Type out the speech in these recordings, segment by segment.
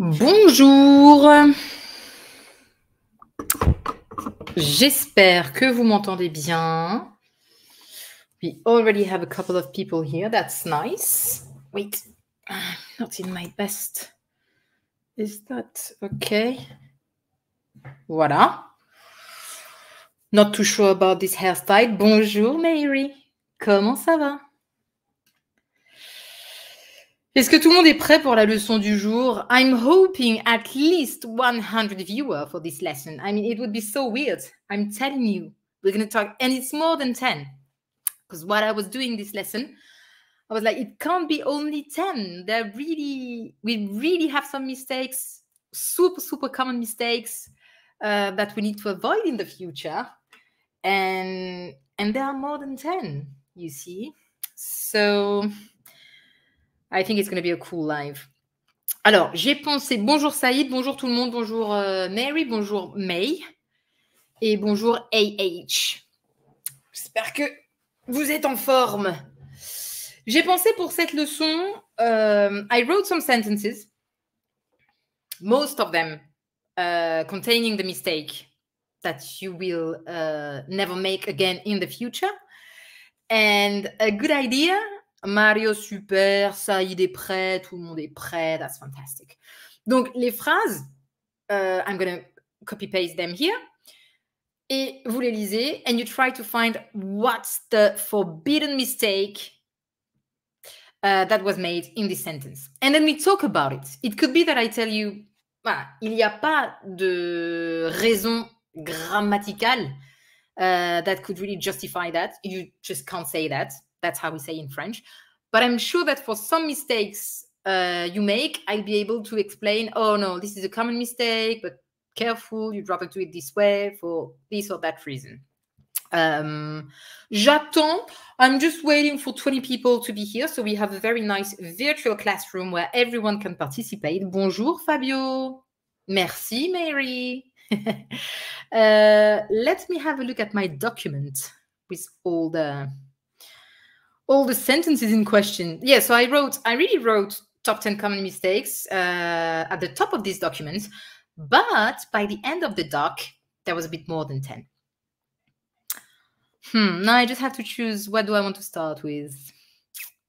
Bonjour. J'espère que vous m'entendez bien. We already have a couple of people here. That's nice. Wait, not in my best. Is that okay? Voilà. Not too sure about this hairstyle. Bonjour Mary. Comment ça va? Est-ce que tout le monde est prêt pour la leçon du jour? I'm hoping at least 100 viewers for this lesson. I mean, it would be so weird. I'm telling you, we're going to talk, and it's more than 10. Because what I was doing this lesson, I was like, it can't be only 10. There really, we really have some mistakes, super, super common mistakes uh, that we need to avoid in the future. And and there are more than 10, you see. So I think it's going to be a cool live. Alors, j'ai pensé, bonjour Saïd, bonjour tout le monde, bonjour euh, Mary, bonjour May et bonjour AH. J'espère que vous êtes en forme. J'ai pensé pour cette leçon, euh, I wrote some sentences, most of them euh, containing the mistake that you will never make again in the future. And a good idea Mario super, Saïd est prêt, tout le monde est prêt, that's fantastic. Donc les phrases, uh, I'm gonna copy paste them here, et vous les lisez, and you try to find what's the forbidden mistake uh, that was made in this sentence. And then we talk about it. It could be that I tell you, il n'y a pas de raison grammaticale uh, that could really justify that. You just can't say that. That's how we say in French. But I'm sure that for some mistakes uh, you make, I'll be able to explain, oh no, this is a common mistake, but careful, you'd rather do it this way for this or that reason. Um, J'attends. I'm just waiting for 20 people to be here. So we have a very nice virtual classroom where everyone can participate. Bonjour, Fabio. Merci, Mary. uh, let me have a look at my document with all the all the sentences in question. Yeah, so I wrote, I really wrote top 10 common mistakes uh, at the top of this document, but by the end of the doc, there was a bit more than 10. Hmm, now I just have to choose what do I want to start with?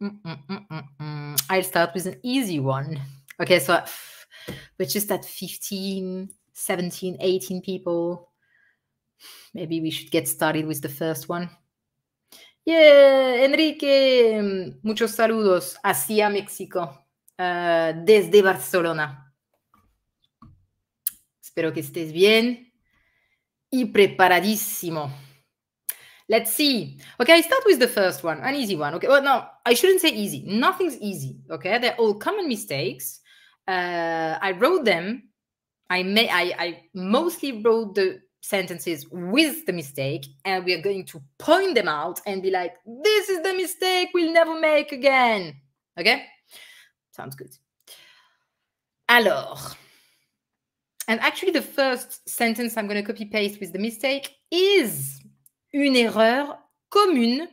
Mm -mm -mm I'll start with an easy one. Okay, so we're just at 15, 17, 18 people. Maybe we should get started with the first one. Yeah, Enrique, mm, muchos saludos hacia México, uh, desde Barcelona. Espero que estés bien y preparadísimo. Let's see. Okay, I start with the first one, an easy one. Okay, well, no, I shouldn't say easy. Nothing's easy. Okay, they're all common mistakes. Uh, I wrote them. I may. I, I mostly wrote the sentences with the mistake and we are going to point them out and be like, this is the mistake we'll never make again. Okay? Sounds good. Alors. And actually, the first sentence I'm going to copy paste with the mistake is une erreur commune,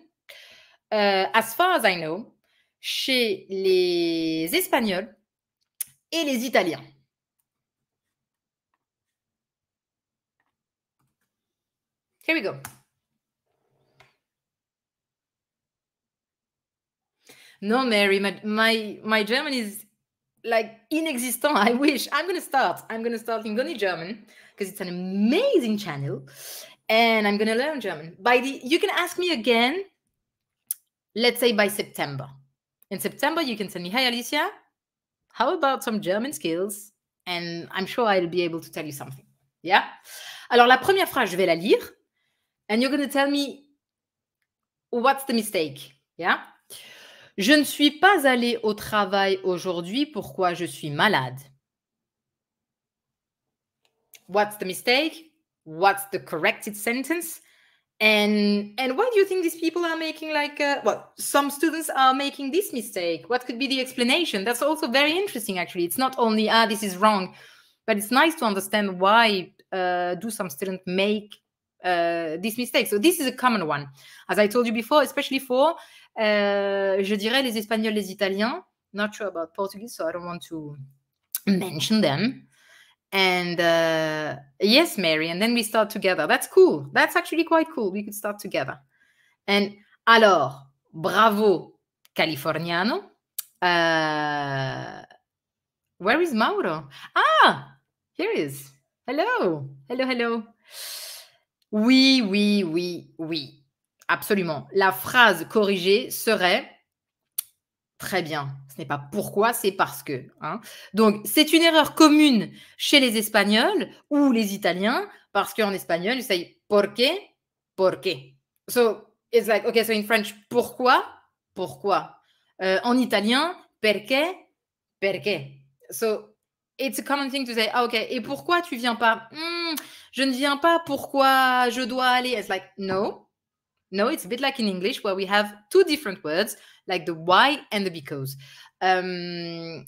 uh, as far as I know, chez les Espagnols et les Italiens. Here we go. No, Mary, my my, my German is like inexistent. I wish I'm gonna start. I'm gonna start Lingoni German because it's an amazing channel, and I'm gonna learn German. By the you can ask me again. Let's say by September. In September, you can send me, "Hey Alicia, how about some German skills?" And I'm sure I'll be able to tell you something. Yeah. Alors la première phrase, je vais la lire and you're going to tell me what's the mistake. Yeah? Je ne suis pas allé au travail aujourd'hui pourquoi je suis malade. What's the mistake? What's the corrected sentence? And and why do you think these people are making like uh, well some students are making this mistake? What could be the explanation? That's also very interesting actually. It's not only ah this is wrong, but it's nice to understand why uh, do some students make uh, this mistake. So this is a common one, as I told you before, especially for, uh, je dirais, les Espagnols, les Italiens. Not sure about Portuguese, so I don't want to mention them. And uh, yes, Mary, and then we start together. That's cool. That's actually quite cool. We could start together. And alors, bravo, Californiano. Uh, where is Mauro? Ah, here he is. Hello, hello, hello. Oui, oui, oui, oui. Absolument. La phrase corrigée serait Très bien. Ce n'est pas pourquoi, c'est parce que. Hein. Donc, c'est une erreur commune chez les Espagnols ou les Italiens, parce qu'en espagnol, ils say pourquoi, pourquoi. So, it's like, okay, so in French, pourquoi, pourquoi. Euh, en italien, perché, perché. So, it's a common thing to say, ah, okay, et mm. pourquoi tu viens pas mm, Je ne viens pas, pourquoi je dois aller It's like, no. No, it's a bit like in English where we have two different words, like the why and the because. Um,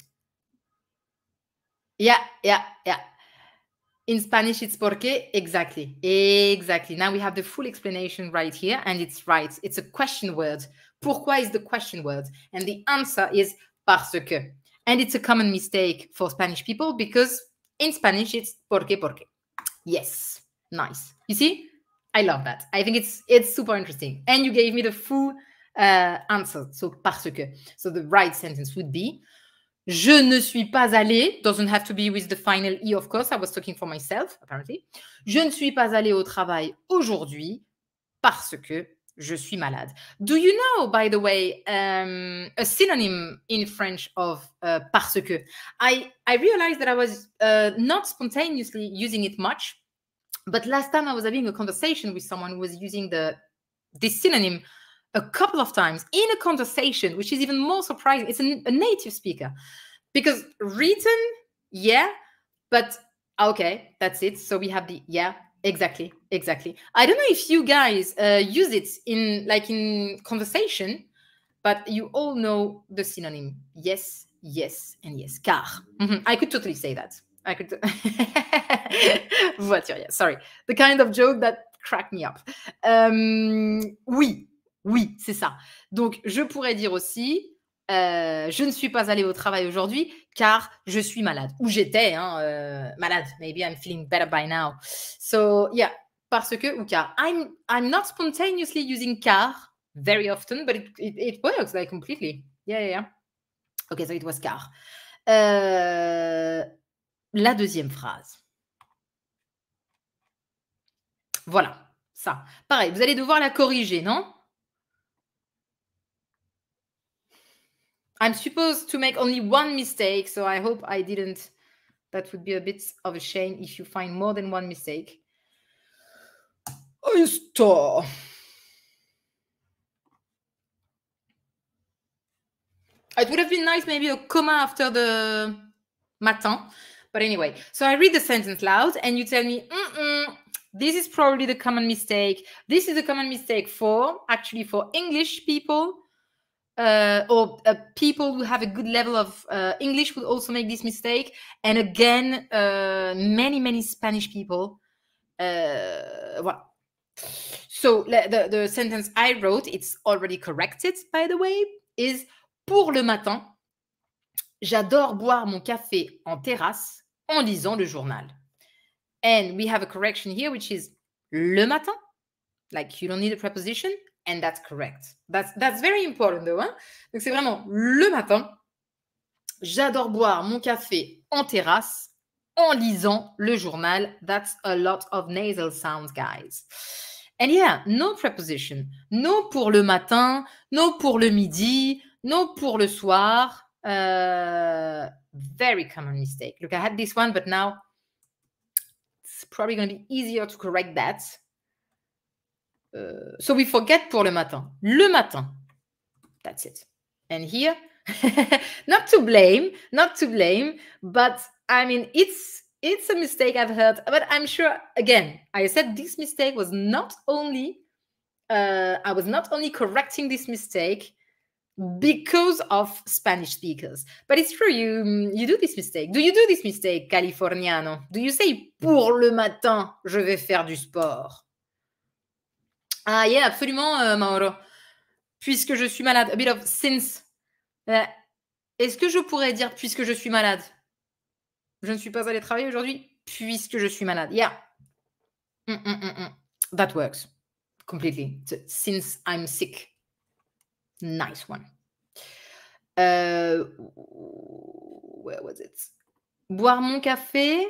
yeah, yeah, yeah. In Spanish, it's porque. Exactly. Exactly. Now we have the full explanation right here, and it's right. It's a question word. Pourquoi is the question word. And the answer is parce que. And it's a common mistake for Spanish people because in Spanish it's porque, porque. Yes, nice. You see, I love that. I think it's it's super interesting. And you gave me the full uh, answer. So parce que. So the right sentence would be Je ne suis pas allé. Doesn't have to be with the final E, of course. I was talking for myself, apparently. Je ne suis pas allé au travail aujourd'hui parce que je suis malade. Do you know, by the way, um, a synonym in French of uh, parce que? I, I realized that I was uh, not spontaneously using it much, but last time I was having a conversation with someone who was using the this synonym a couple of times in a conversation, which is even more surprising. It's a, a native speaker because written, yeah, but okay, that's it. So we have the yeah, Exactly, exactly. I don't know if you guys uh, use it in like in conversation, but you all know the synonym yes, yes, and yes. Car. Mm -hmm. I could totally say that. I could. Voiture. Yeah. Sorry. The kind of joke that cracked me up. Um, oui, oui, c'est ça. Donc je pourrais dire aussi Euh, je ne suis pas allée au travail aujourd'hui car je suis malade. Ou j'étais hein, euh, malade. Maybe I'm feeling better by now. So yeah, parce que ou car. I'm I'm not spontaneously using car very often, but it, it, works like completely. Yeah, yeah, yeah. Okay, so it was car. Euh, la deuxième phrase. Voilà, ça. Pareil, vous allez devoir la corriger, non I'm supposed to make only one mistake, so I hope I didn't. That would be a bit of a shame if you find more than one mistake. Insta. It would have been nice, maybe a comma after the matin. But anyway, so I read the sentence loud and you tell me, mm -mm, this is probably the common mistake. This is a common mistake for, actually, for English people uh, or uh, people who have a good level of uh, English would also make this mistake. And again, uh, many, many Spanish people. Uh, well, so the, the sentence I wrote, it's already corrected, by the way, is pour le matin, j'adore boire mon café en terrasse en lisant le journal. And we have a correction here, which is le matin, like you don't need a preposition, and that's correct. That's, that's very important though. Hein? Donc c'est vraiment le matin. J'adore boire mon café en terrasse en lisant le journal. That's a lot of nasal sounds, guys. And yeah, no preposition. No pour le matin, no pour le midi, no pour le soir. Uh, very common mistake. Look, I had this one, but now it's probably going to be easier to correct that. Uh, so we forget pour le matin. Le matin. That's it. And here, not to blame, not to blame, but I mean, it's it's a mistake I've heard, but I'm sure again, I said this mistake was not only uh, I was not only correcting this mistake because of Spanish speakers, but it's true you you do this mistake. Do you do this mistake, Californiano? Do you say pour le matin, je vais faire du sport? Ah, yeah, absolument, euh, Mauro. Puisque je suis malade. A bit of since. Euh, est-ce que je pourrais dire puisque je suis malade Je ne suis pas allé travailler aujourd'hui puisque je suis malade. Yeah. Mm, mm, mm, That works. Completely. Since I'm sick. Nice one. Euh, where was it Boire mon café.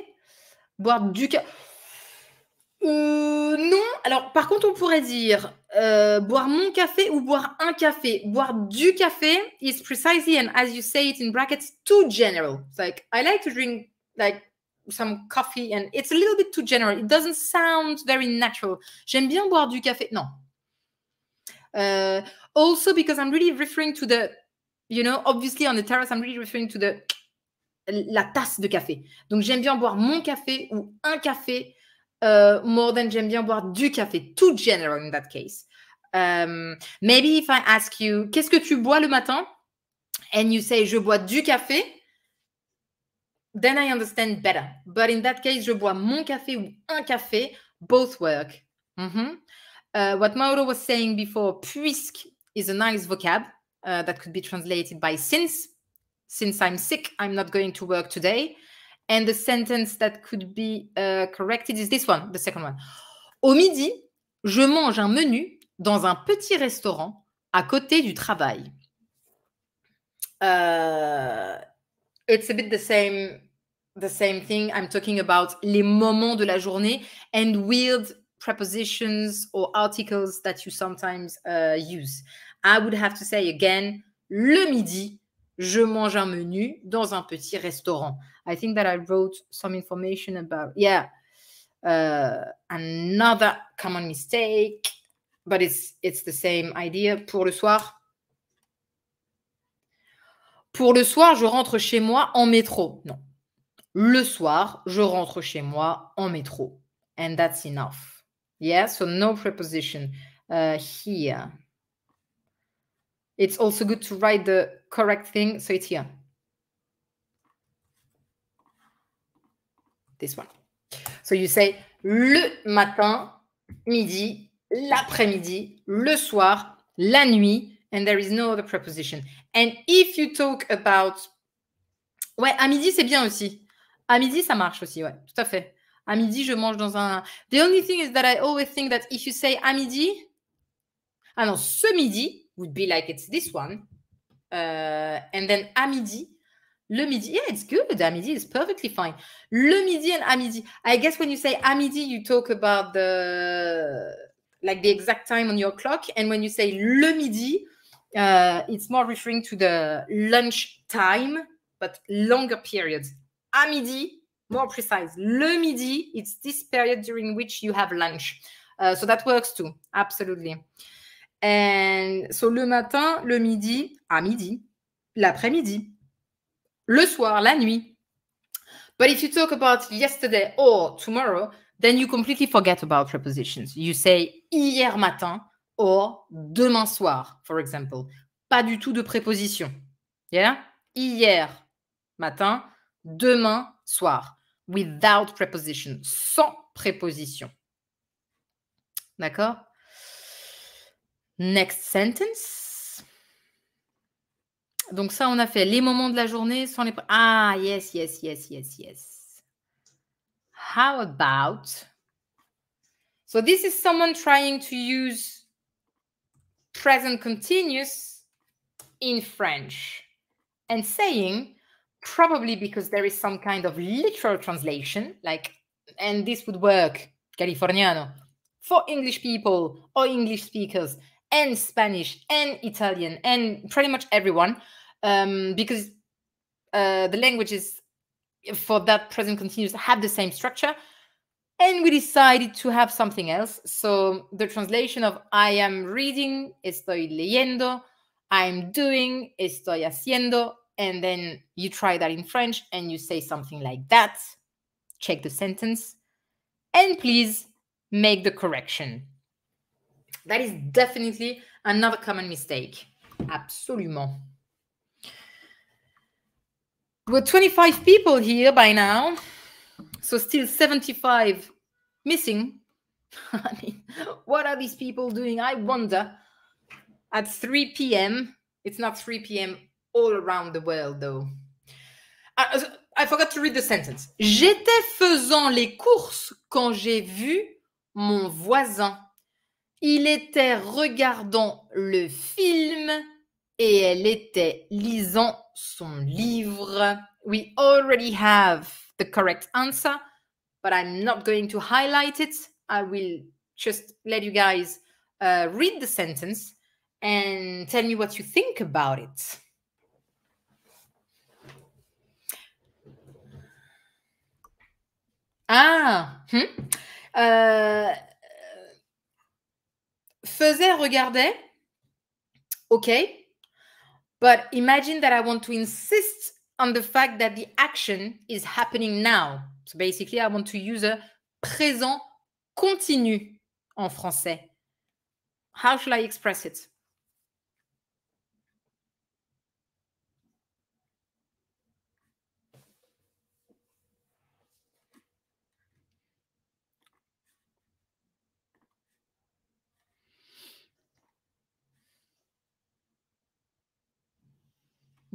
Boire du café euh, non, alors par contre, on pourrait dire euh, boire mon café ou boire un café. Boire du café is precisely and as you say it in brackets, too general. like, I like to drink like some coffee and it's a little bit too general. It doesn't sound very natural. J'aime bien boire du café. Non. Euh, also, because I'm really referring to the, you know, obviously on the terrace, I'm really referring to the, la tasse de café. Donc j'aime bien boire mon café ou un café. uh, more than j'aime bien boire du café. Too general in that case. Um, maybe if I ask you, qu'est-ce que tu bois le matin? And you say, je bois du café. Then I understand better. But in that case, je bois mon café ou un café. Both work. Mm -hmm. uh, what Mauro was saying before, puisque is a nice vocab uh, that could be translated by since. Since I'm sick, I'm not going to work today. And the sentence that could be uh, corrected is this one, the second one. Au midi, je mange un menu dans un petit restaurant à côté du travail. Uh, it's a bit the same, the same thing. I'm talking about les moments de la journée and weird prepositions or articles that you sometimes uh, use. I would have to say again, le midi, je mange un menu dans un petit restaurant I think that I wrote some information about, yeah, uh, another common mistake, but it's it's the same idea. Pour le soir. Pour le soir, je rentre chez moi en métro. Non. Le soir, je rentre chez moi en métro. And that's enough. Yeah, so no preposition uh, here. It's also good to write the correct thing, so it's here. this one. So you say le matin, midi, l'après-midi, le soir, la nuit, and there is no other preposition. And if you talk about... Ouais, à midi, c'est bien aussi. À midi, ça marche aussi, ouais, tout à fait. À midi, je mange dans un... The only thing is that I always think that if you say à midi... Ah non, ce midi would be like it's this one. Euh, and then à midi, Le midi, yeah, it's good. À midi, it's perfectly fine. Le midi and à midi. I guess when you say à midi, you talk about the like the exact time on your clock, and when you say le midi, uh, it's more referring to the lunch time, but longer periods. À midi, more precise. Le midi, it's this period during which you have lunch. Uh, so that works too, absolutely. And so le matin, le midi, à midi, l'après-midi, le soir, la nuit. But if you talk about yesterday or tomorrow, then you completely forget about prepositions. You say hier matin or demain soir, for example. Pas du tout de préposition. Yeah? Hier matin, demain soir. Without preposition. Sans préposition. D'accord? Next sentence. Donc ça, on a fait les moments de la journée sans les... Ah, yes, yes, yes, yes, yes. How about... So this is someone trying to use present continuous in French and saying, probably because there is some kind of literal translation, like, and this would work, Californiano, for English people or English speakers and Spanish and Italian and pretty much everyone um, because uh, the languages for that present continuous have the same structure. And we decided to have something else. So the translation of I am reading, estoy leyendo, I'm doing, estoy haciendo, and then you try that in French and you say something like that. Check the sentence and please make the correction. That is definitely another common mistake. Absolutely. We're 25 people here by now. So still 75 missing. I mean, what are these people doing? I wonder. At 3 p.m. It's not 3 p.m. all around the world, though. I, ah, uh, I forgot to read the sentence. J'étais faisant les courses quand j'ai vu mon voisin. Il était regardant le film et elle était lisant son livre. We already have the correct answer, but I'm not going to highlight it. I will just let you guys uh, read the sentence and tell me what you think about it. Ah, hmm. euh, faisait, regardait. OK. But imagine that I want to insist on the fact that the action is happening now. So basically, I want to use a présent continu en français. How shall I express it?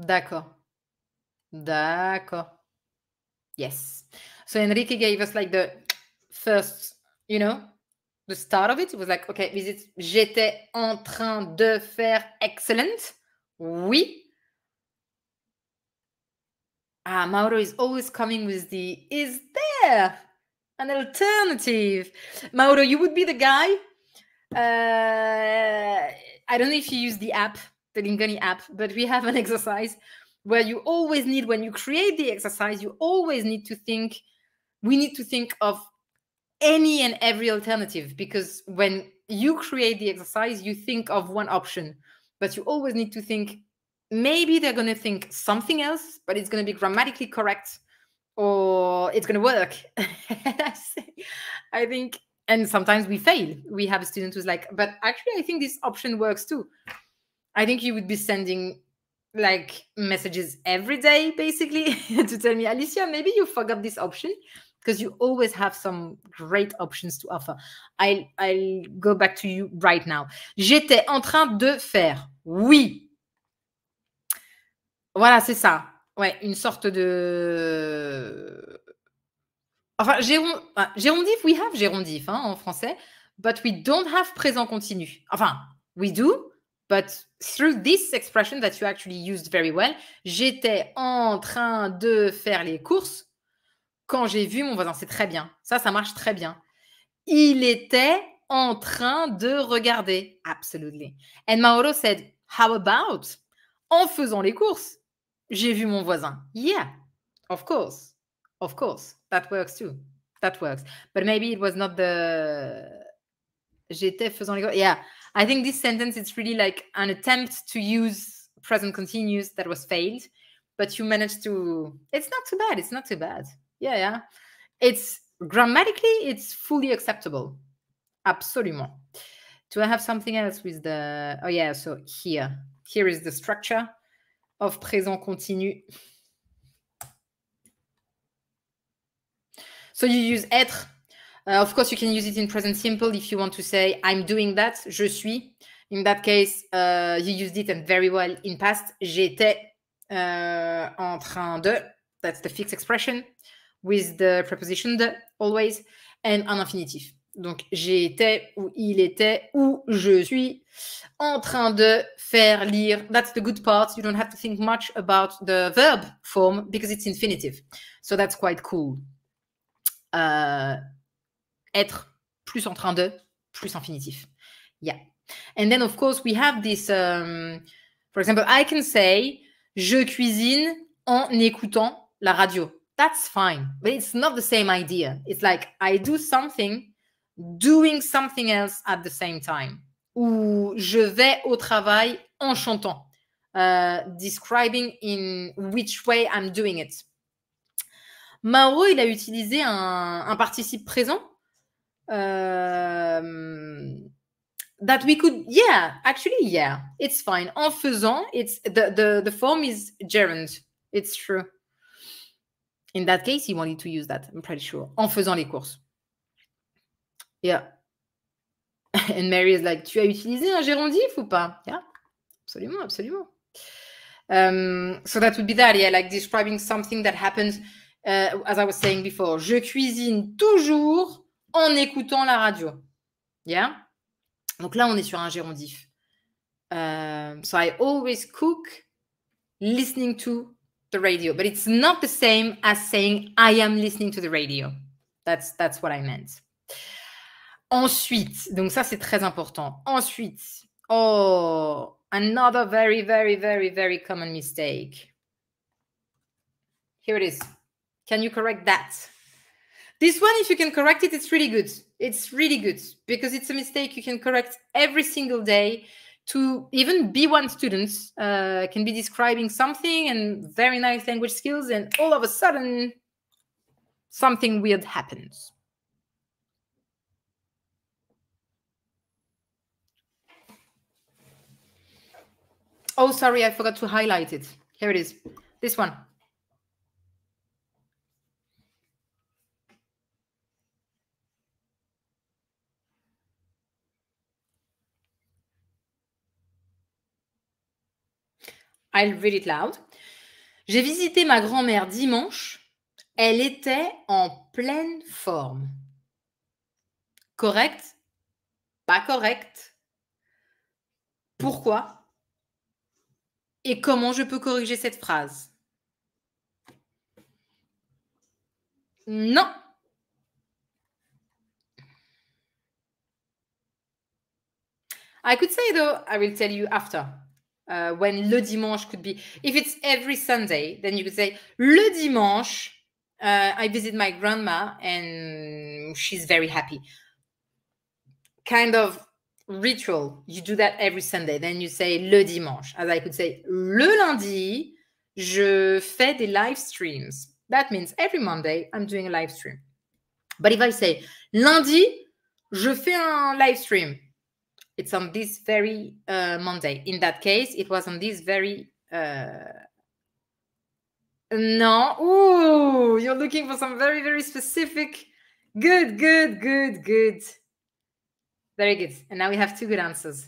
D'accord. D'accord. Yes. So Enrique gave us like the first, you know, the start of it. It was like, okay, is j'étais en train de faire excellent? Oui. Ah, Mauro is always coming with the is there an alternative? Mauro, you would be the guy. Uh, I don't know if you use the app the Lingoni app, but we have an exercise where you always need, when you create the exercise, you always need to think, we need to think of any and every alternative because when you create the exercise, you think of one option, but you always need to think maybe they're going to think something else, but it's going to be grammatically correct or it's going to work. I think, and sometimes we fail. We have a student who's like, but actually, I think this option works too. I think you would be sending like messages every day basically to tell me alicia maybe you forgot this option because you always have some great options to offer i'll, I'll go back to you right now j'étais en train de faire oui voilà c'est ça ouais une sorte de enfin gérondif we have gérondif hein, en français but we don't have présent continu enfin we do But through this expression that you actually used very well, j'étais en train de faire les courses quand j'ai vu mon voisin. C'est très bien. Ça, ça marche très bien. Il était en train de regarder. Absolutely. And Mauro said, How about en faisant les courses, j'ai vu mon voisin. Yeah, of course. Of course. That works too. That works. But maybe it was not the. J'étais faisant les courses. Yeah. I think this sentence it's really like an attempt to use present continuous that was failed, but you managed to. It's not too bad. It's not too bad. Yeah, yeah. It's grammatically it's fully acceptable. Absolument. Do I have something else with the? Oh yeah. So here, here is the structure of présent continu. So you use être uh, of course, you can use it in present simple if you want to say, I'm doing that, je suis. In that case, uh, you used it and very well in past. J'étais uh, en train de. That's the fixed expression with the preposition de always and an infinitive. Donc, j'étais ou il était ou je suis en train de faire lire. That's the good part. You don't have to think much about the verb form because it's infinitive. So that's quite cool. Uh, être plus en train de, plus infinitif. Yeah. And then, of course, we have this. Um, for example, I can say, je cuisine en écoutant la radio. That's fine, but it's not the same idea. It's like I do something, doing something else at the same time. Ou je vais au travail en chantant. Uh, describing in which way I'm doing it. Mauro, il a utilisé un participe présent um, that we could yeah actually yeah it's fine en faisant it's the the, the form is gerund it's true in that case he wanted to use that i'm pretty sure en faisant les courses yeah and mary is like tu as utilisé un gérondif ou pas yeah absolument absolument um, so that would be that yeah like describing something that happens uh, as i was saying before je cuisine toujours en écoutant la radio. Yeah? Donc là, on est sur un gérondif. Euh, so I always cook listening to the radio, but it's not the same as saying I am listening to the radio. That's, that's what I meant. Ensuite, donc ça c'est très important. Ensuite, oh, another very, very, very, very common mistake. Here it is. Can you correct that? This one, if you can correct it, it's really good. It's really good because it's a mistake you can correct every single day. To even B1 students uh, can be describing something and very nice language skills, and all of a sudden, something weird happens. Oh, sorry, I forgot to highlight it. Here it is. This one. I'll read it loud. J'ai visité ma grand-mère dimanche. Elle était en pleine forme. Correct Pas correct Pourquoi Et comment je peux corriger cette phrase Non. I could say though, I will tell you after. uh, when le dimanche could be. If it's every Sunday, then you could say le dimanche. Uh, I visit my grandma and she's very happy. Kind of ritual. You do that every Sunday. Then you say le dimanche. As I could say le lundi, je fais des live streams. That means every Monday, I'm doing a live stream. But if I say lundi, je fais un live stream it's on this very uh, Monday. In that case, it was on this very. Uh... No, ooh, you're looking for some very very specific. Good, good, good, good. Very good. And now we have two good answers.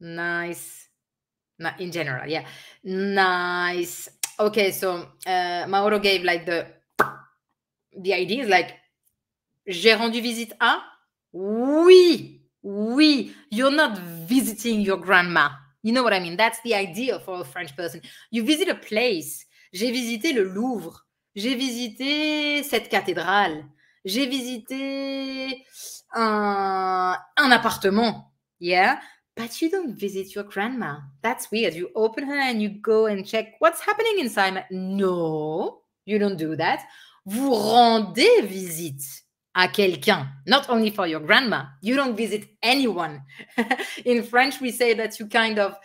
Nice. Not in general, yeah. Nice. Okay, so uh, Mauro gave like the the idea is like j'ai rendu visite à oui Oui, you're not visiting your grandma. You know what I mean? That's the idea for a French person. You visit a place. J'ai visité le Louvre. J'ai visité cette cathédrale. J'ai visité un, un appartement. Yeah? But you don't visit your grandma. That's weird. You open her and you go and check what's happening inside. No, you don't do that. Vous rendez visite. à quelqu'un. Not only for your grandma. You don't visit anyone. In French, we say that you kind of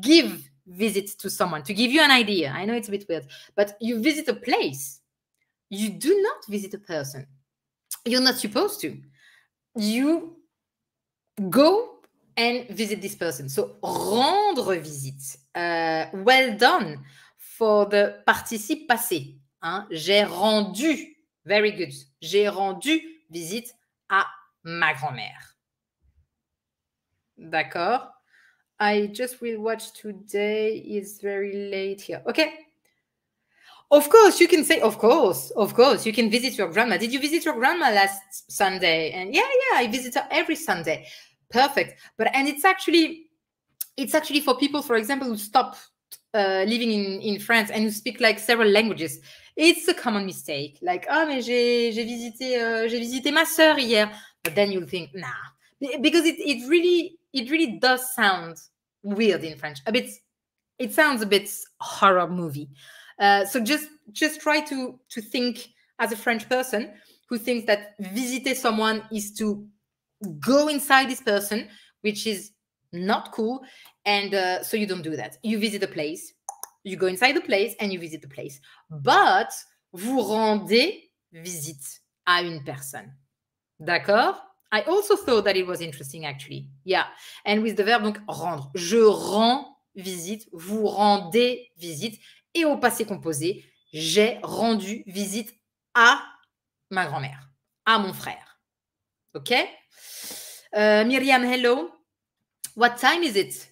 give visits to someone. To give you an idea, I know it's a bit weird, but you visit a place. You do not visit a person. You're not supposed to. You go and visit this person. So rendre visite. Uh, well done for the participe passé. Hein? J'ai rendu. Very good. J'ai rendu visite à ma grand-mère. D'accord. I just will watch today. It's very late here. Okay. Of course, you can say, of course, of course, you can visit your grandma. Did you visit your grandma last Sunday? And yeah, yeah, I visit her every Sunday. Perfect. But and it's actually, it's actually for people, for example, who stop uh, living in in France and who speak like several languages. It's a common mistake. Like, oh, mais j'ai visité, euh, j'ai visité ma sœur hier. But then you'll think, nah. Because it, it really, it really does sound weird in French. A bit, it sounds a bit horror movie. Uh, so just, just try to, to think as a French person who thinks that visiter someone is to go inside this person, which is not cool. And uh, so you don't do that. You visit a place, You go inside the place and you visit the place. Mm. But vous rendez visite à une personne. D'accord I also thought that it was interesting actually. Yeah. And with the verb, donc rendre. Je rends visite, vous rendez visite. Et au passé composé, j'ai rendu visite à ma grand-mère, à mon frère. OK Miriam, euh, Myriam, hello. What time is it?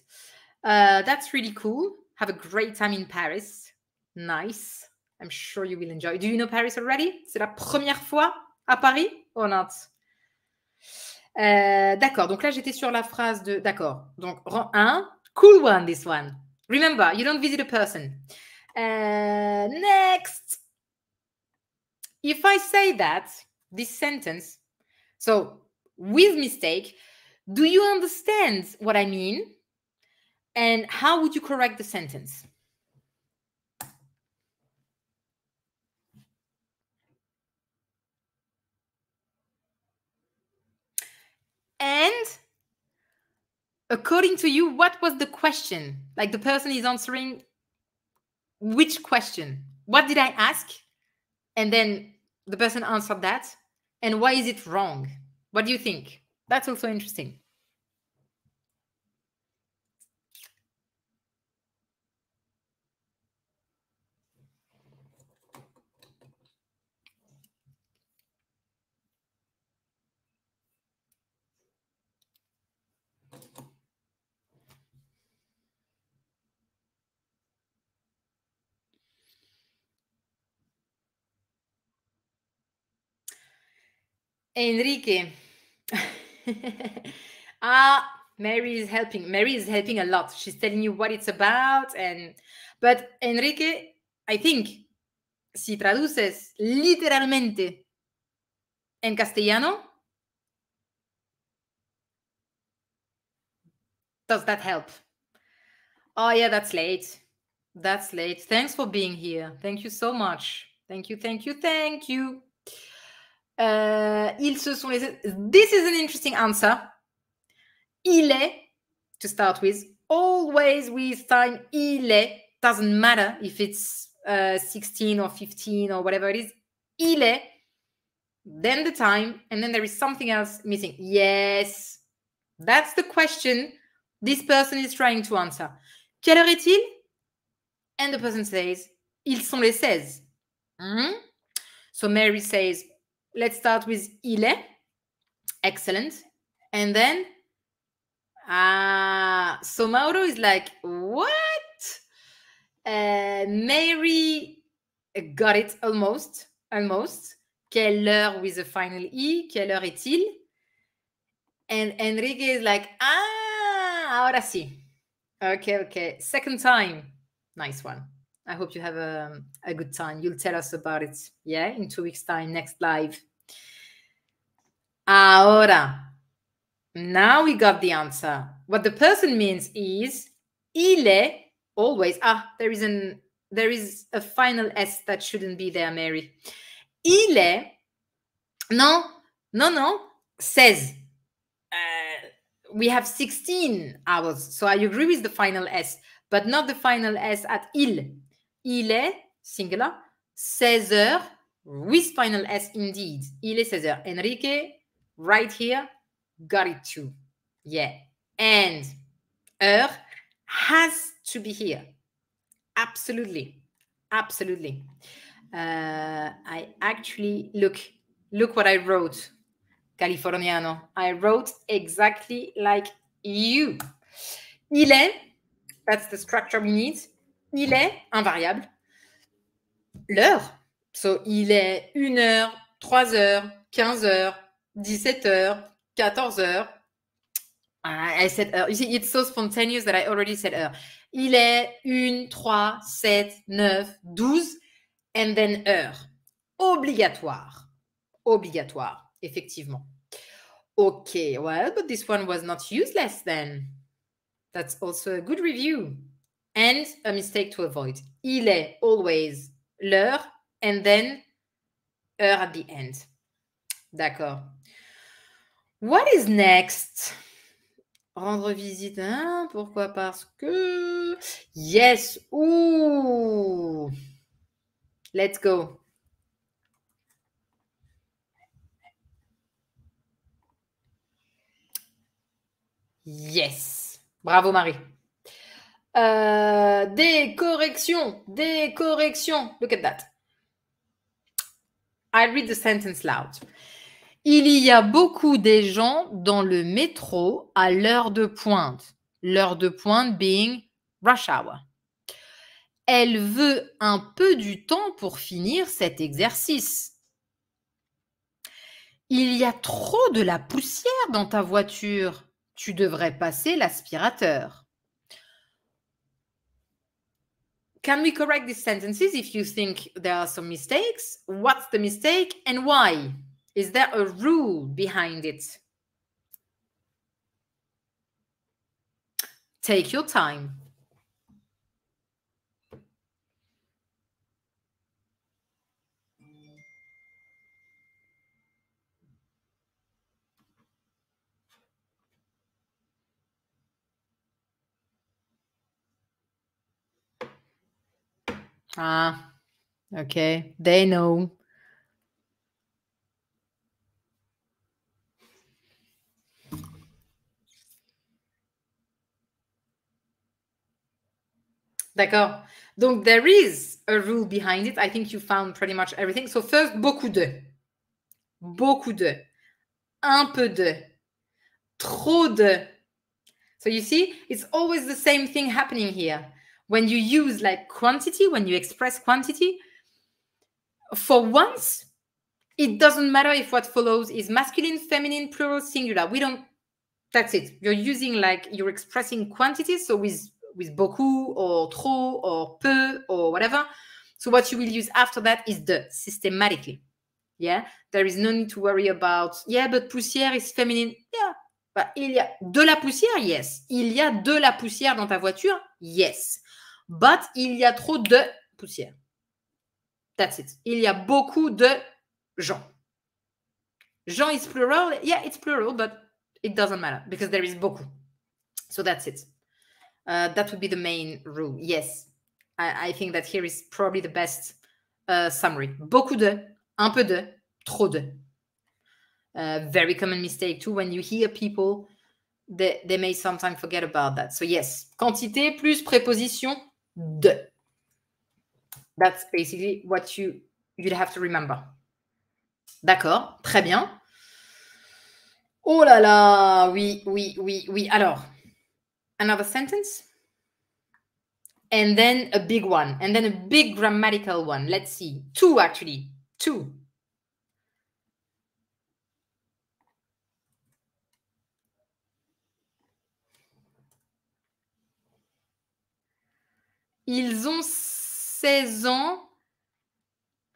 Euh, that's really cool. Have a great time in Paris. Nice. I'm sure you will enjoy. Do you know Paris already? C'est la première fois à Paris or not? Euh, d'accord. Donc là, j'étais sur la phrase de. D'accord. Donc, rang 1. Cool one, this one. Remember, you don't visit a person. Euh, next. If I say that, this sentence, so with mistake, do you understand what I mean? And how would you correct the sentence? And according to you, what was the question? Like the person is answering which question? What did I ask? And then the person answered that. And why is it wrong? What do you think? That's also interesting. Enrique. ah, Mary is helping. Mary is helping a lot. She's telling you what it's about. And but Enrique, I think, si traduces literalmente en castellano, does that help? Oh yeah, that's late. That's late. Thanks for being here. Thank you so much. Thank you, thank you, thank you. Euh, ils se sont laissés. This is an interesting answer. Il est, to start with, always with time, il est, doesn't matter if it's uh, 16 or 15 or whatever it is, il est, then the time, and then there is something else missing. Yes, that's the question this person is trying to answer. Quelle heure est-il? And the person says, ils sont les 16. Mm -hmm. So Mary says, let's start with ile. Excellent. And then ah, uh, so Mauro is like, what? Uh, Mary got it almost, almost. Quelle heure with the final E? Quelle heure est-il? And Enrique is like, ah, ahora sí. Okay, okay. Second time. Nice one. I hope you have a, a good time. You'll tell us about it, yeah, in two weeks' time, next live. Ahora, now we got the answer. What the person means is ile always. Ah, there is an there is a final S that shouldn't be there, Mary. Ile, no, no, no, says. Uh, we have 16 hours. So I agree with the final S, but not the final S at il. Il est, singular, 16 heures, with final S indeed. Il est 16 heures. Enrique, right here, got it too. Yeah. And heure has to be here. Absolutely. Absolutely. Uh, I actually, look, look what I wrote, Californiano. I wrote exactly like you. Il est, that's the structure we need. il est invariable. L'heure, so, il est 1 h 3 h 15 h 17 h 14 heures. I ah, said You see, it's so spontaneous that I already said heure. Il est 1, 3, 7, 9, 12, and then heure. Obligatoire. Obligatoire, effectivement. Ok, well, but this one was not useless then. That's also a good review and a mistake to avoid. Il est always l'heure and then heure at the end. D'accord. What is next? Rendre visite, hein? Pourquoi? Parce que. Yes! Ooh. Let's go. Yes! Bravo, Marie. Euh, des corrections, des corrections. Look at that. I read the sentence loud. Il y a beaucoup de gens dans le métro à l'heure de pointe. L'heure de pointe being rush hour. Elle veut un peu du temps pour finir cet exercice. Il y a trop de la poussière dans ta voiture. Tu devrais passer l'aspirateur. can we correct these sentences if you think there are some mistakes? What's the mistake and why? Is there a rule behind it? Take your time. Ah, okay. They know. D'accord. Donc, there is a rule behind it. I think you found pretty much everything. So, first, beaucoup de. Beaucoup de. Un peu de. Trop de. So, you see, it's always the same thing happening here when you use like quantity, when you express quantity, for once, it doesn't matter if what follows is masculine, feminine, plural, singular. We don't, that's it. You're using like, you're expressing quantity. So with, with beaucoup or trop or peu or whatever. So what you will use after that is the systematically. Yeah. There is no need to worry about, yeah, but poussière is feminine. Yeah. But il y a de la poussière, yes. Il y a de la poussière dans ta voiture, yes. But il y a trop de poussière. That's it. Il y a beaucoup de gens. Jean is plural. Yeah, it's plural, but it doesn't matter because there is beaucoup. So that's it. Uh, that would be the main rule. Yes, I, I think that here is probably the best uh, summary. Beaucoup de, un peu de, trop de. Uh, very common mistake too when you hear people, they, they may sometimes forget about that. So yes, quantité plus préposition the. That's basically what you you'd have to remember. D'accord, très bien. Oh là là, oui, oui, oui, oui. Alors, another sentence. And then a big one. And then a big grammatical one. Let's see. Two, actually. Two. Ils ont 16 ans.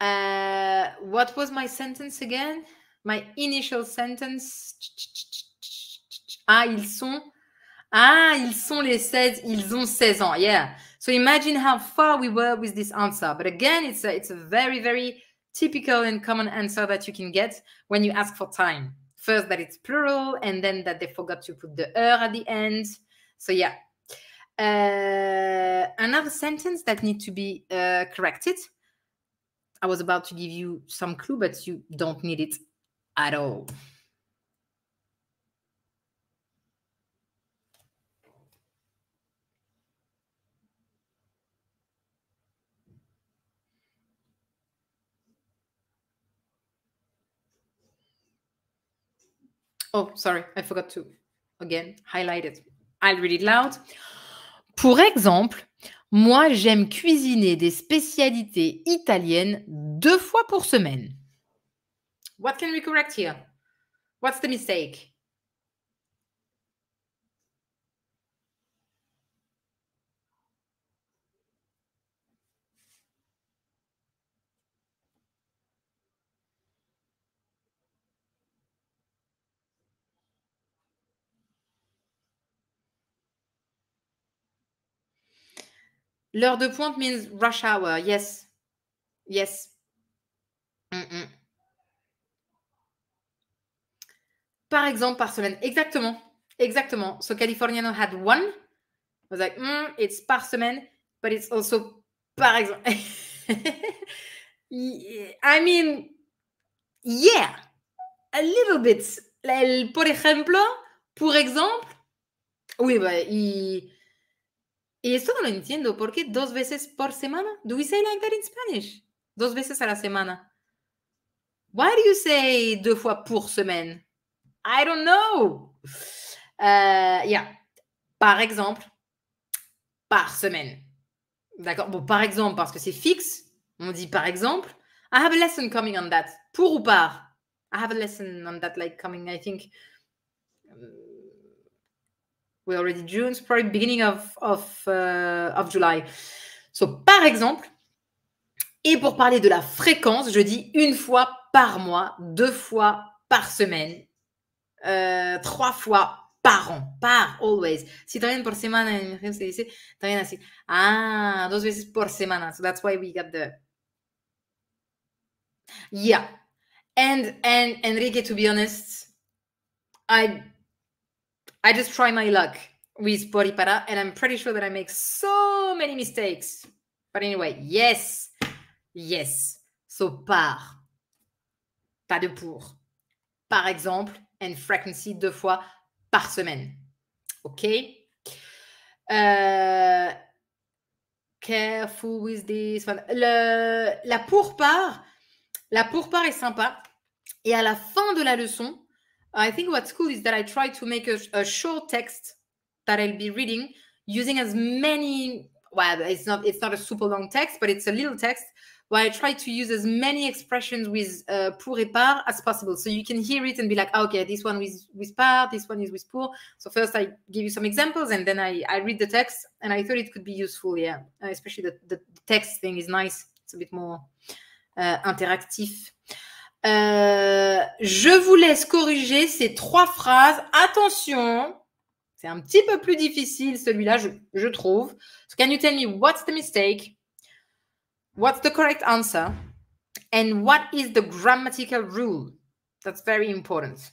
Uh, what was my sentence again? My initial sentence. Ah, ils sont. Ah, ils sont les 16. Ils ont 16 ans. Yeah. So imagine how far we were with this answer. But again, it's a, it's a very, very typical and common answer that you can get when you ask for time. First, that it's plural, and then that they forgot to put the er at the end. So, yeah, uh, another sentence that need to be uh, corrected. I was about to give you some clue, but you don't need it at all. Oh, sorry, I forgot to again highlight it. I'll read it loud. Pour exemple, moi, j'aime cuisiner des spécialités italiennes deux fois pour semaine. What can we correct here? What's the mistake? L'heure de pointe means rush hour. Yes. Yes. Par exemple, par semaine. Exactement. Exactement. So Californiano had one. I was like, mm, it's par semaine, but it's also par exemple. I mean, yeah, a little bit. Por ejemplo, pour exemple, oui, bah, il, et esto no lo entiendo, ¿por qué dos veces por semana? Do we say like that in Spanish? Dos veces a la semana. Why do you say deux fois pour semaine? I don't know. Euh, yeah. Par exemple, par semaine. D'accord Bon, par exemple, parce que c'est fixe, on dit par exemple, I have a lesson coming on that. Pour ou par? I have a lesson on that, like coming, I think. We already June, it's probably beginning of, of, euh, of July. So, par exemple, et pour parler de la fréquence, je dis une fois par mois, deux fois par semaine, euh, trois fois par an, par always. Si también por semana en inglés se dice, también así. Ah, dos veces por semana. So that's why we got the. Yeah. And, and Enrique, to be honest, I I just try my luck with para and I'm pretty sure that I make so many mistakes. But anyway, yes, yes. So par, pas de pour. Par exemple, and frequency deux fois par semaine. OK? Euh, careful with this one. la pour la pour part est sympa. Et à la fin de la leçon, I think what's cool is that I try to make a, a short text that I'll be reading using as many well it's not it's not a super long text but it's a little text where I try to use as many expressions with uh, pour et par as possible. So you can hear it and be like, oh, okay, this one is with par, this one is with pour. So first I give you some examples and then I, I read the text and I thought it could be useful. Yeah, uh, especially the, the text thing is nice. It's a bit more uh, interactive. Euh, je vous laisse corriger ces trois phrases. Attention, c'est un petit peu plus difficile celui-là, je, trouve. can you tell me what's the mistake? What's the correct answer? And what is the grammatical rule? That's very important.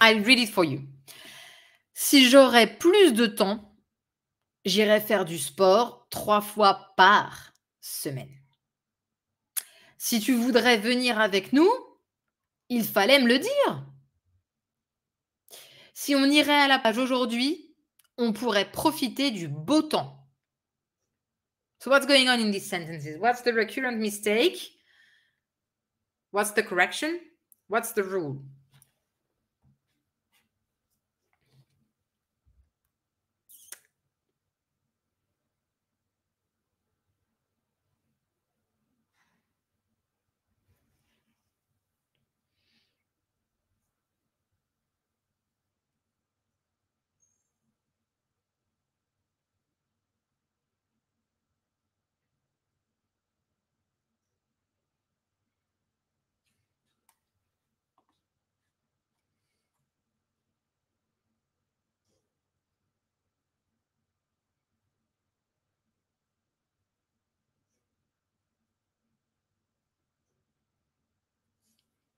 I'll read it for you. Si j'aurais plus de temps, j'irais faire du sport trois fois par semaine si tu voudrais venir avec nous, il fallait me le dire. Si on irait à la page aujourd'hui, on pourrait profiter du beau temps. So what's going on in these sentences? What's the recurrent mistake? What's the correction? What's the rule?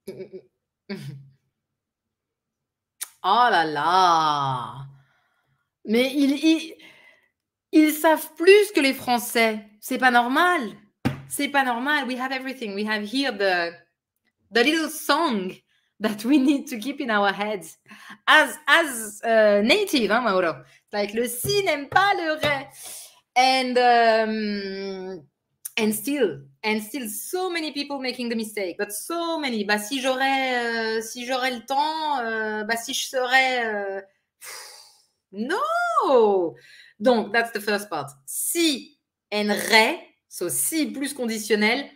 Mm, mm, mm. Oh là là Mais ils, ils, savent plus que les Français. C'est pas normal. C'est pas normal. We have everything. We have here the, the little song that we need to keep in our heads as, as uh, native, hein, Mauro. Like le si n'aime pas le ré. And um, and still and still so many people making the mistake but so many bah si j'aurais euh, si j'aurais le temps euh, bah si je serais euh, Non. donc that's the first part si and re so si plus conditionnel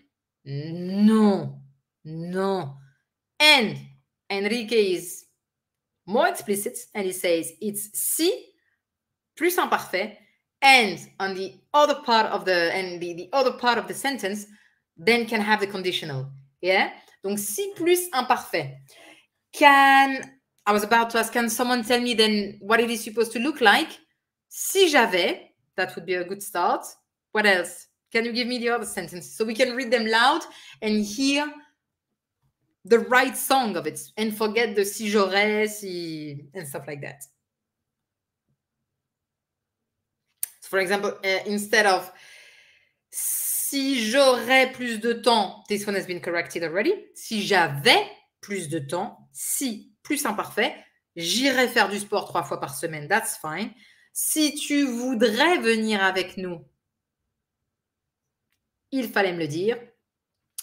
non non and Enrique is more explicit and he says it's si plus imparfait And on the other part of the and the, the other part of the sentence then can have the conditional. Yeah? Donc si plus imparfait. Can I was about to ask can someone tell me then what it is supposed to look like? Si j'avais, that would be a good start. What else? Can you give me the other sentences so we can read them loud and hear the right song of it and forget the si j'aurais, si and stuff like that. For example, uh, instead of si j'aurais plus de temps, this one has been corrected already. Si j'avais plus de temps, si plus imparfait, j'irais faire du sport trois fois par semaine, that's fine. Si tu voudrais venir avec nous, il fallait me le dire.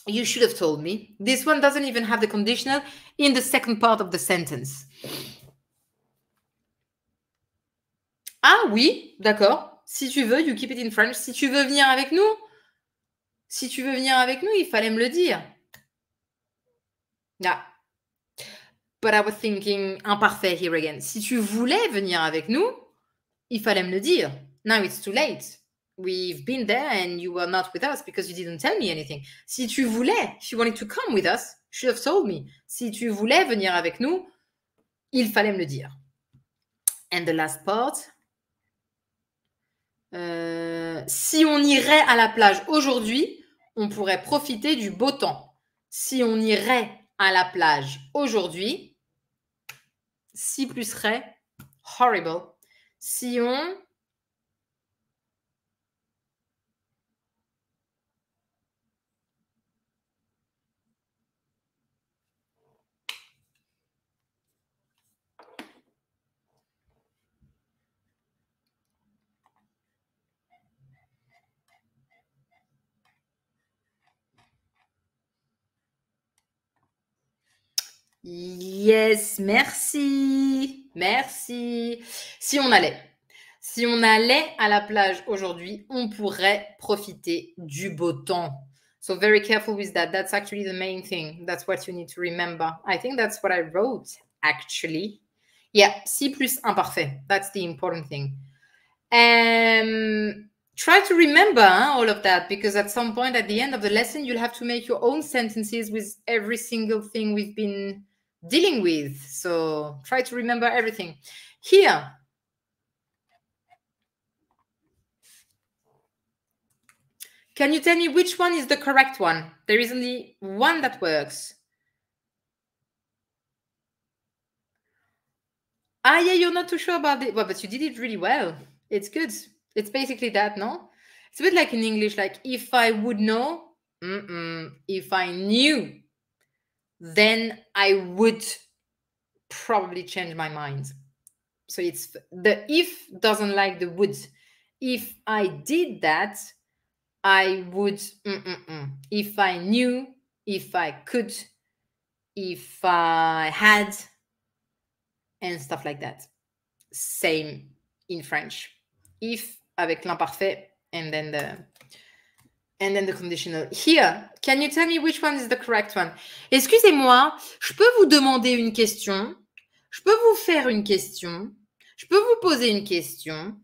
You should have told me. This one doesn't even have the conditional in the second part of the sentence. Ah oui, d'accord. Si tu veux, you keep it in French. Si tu veux venir avec nous, si tu veux venir avec nous, il fallait me le dire. Yeah. But I was thinking, imparfait here again. Si tu voulais venir avec nous, il fallait me le dire. Now it's too late. We've been there and you were not with us because you didn't tell me anything. Si tu voulais, she you wanted to come with us, you should have told me. Si tu voulais venir avec nous, il fallait me le dire. And the last part, euh, si on irait à la plage aujourd'hui, on pourrait profiter du beau temps. Si on irait à la plage aujourd'hui, si plus serait horrible. Si on Yes, merci, merci. Si on allait, si on allait à la plage aujourd'hui, on pourrait profiter du beau temps. So very careful with that. That's actually the main thing. That's what you need to remember. I think that's what I wrote actually. Yeah, si plus imparfait. That's the important thing. Um, try to remember all of that because at some point at the end of the lesson, you'll have to make your own sentences with every single thing we've been dealing with. So try to remember everything. Here, Can you tell me which one is the correct one? There is only one that works. Ah, yeah, you're not too sure about it. Well, but you did it really well. It's good. It's basically that, no? It's a bit like in English, like if I would know, mm -mm. if I knew, then I would probably change my mind. So it's the if doesn't like the would. If I did that, I would. Mm, mm, mm. If I knew, if I could, if I had, and stuff like that. Same in French. If avec l'imparfait, and then the and then the conditional. Here, can you tell me which one is the correct one? Excusez-moi, je peux vous demander une question? Je peux vous faire une question? Je peux vous poser une question?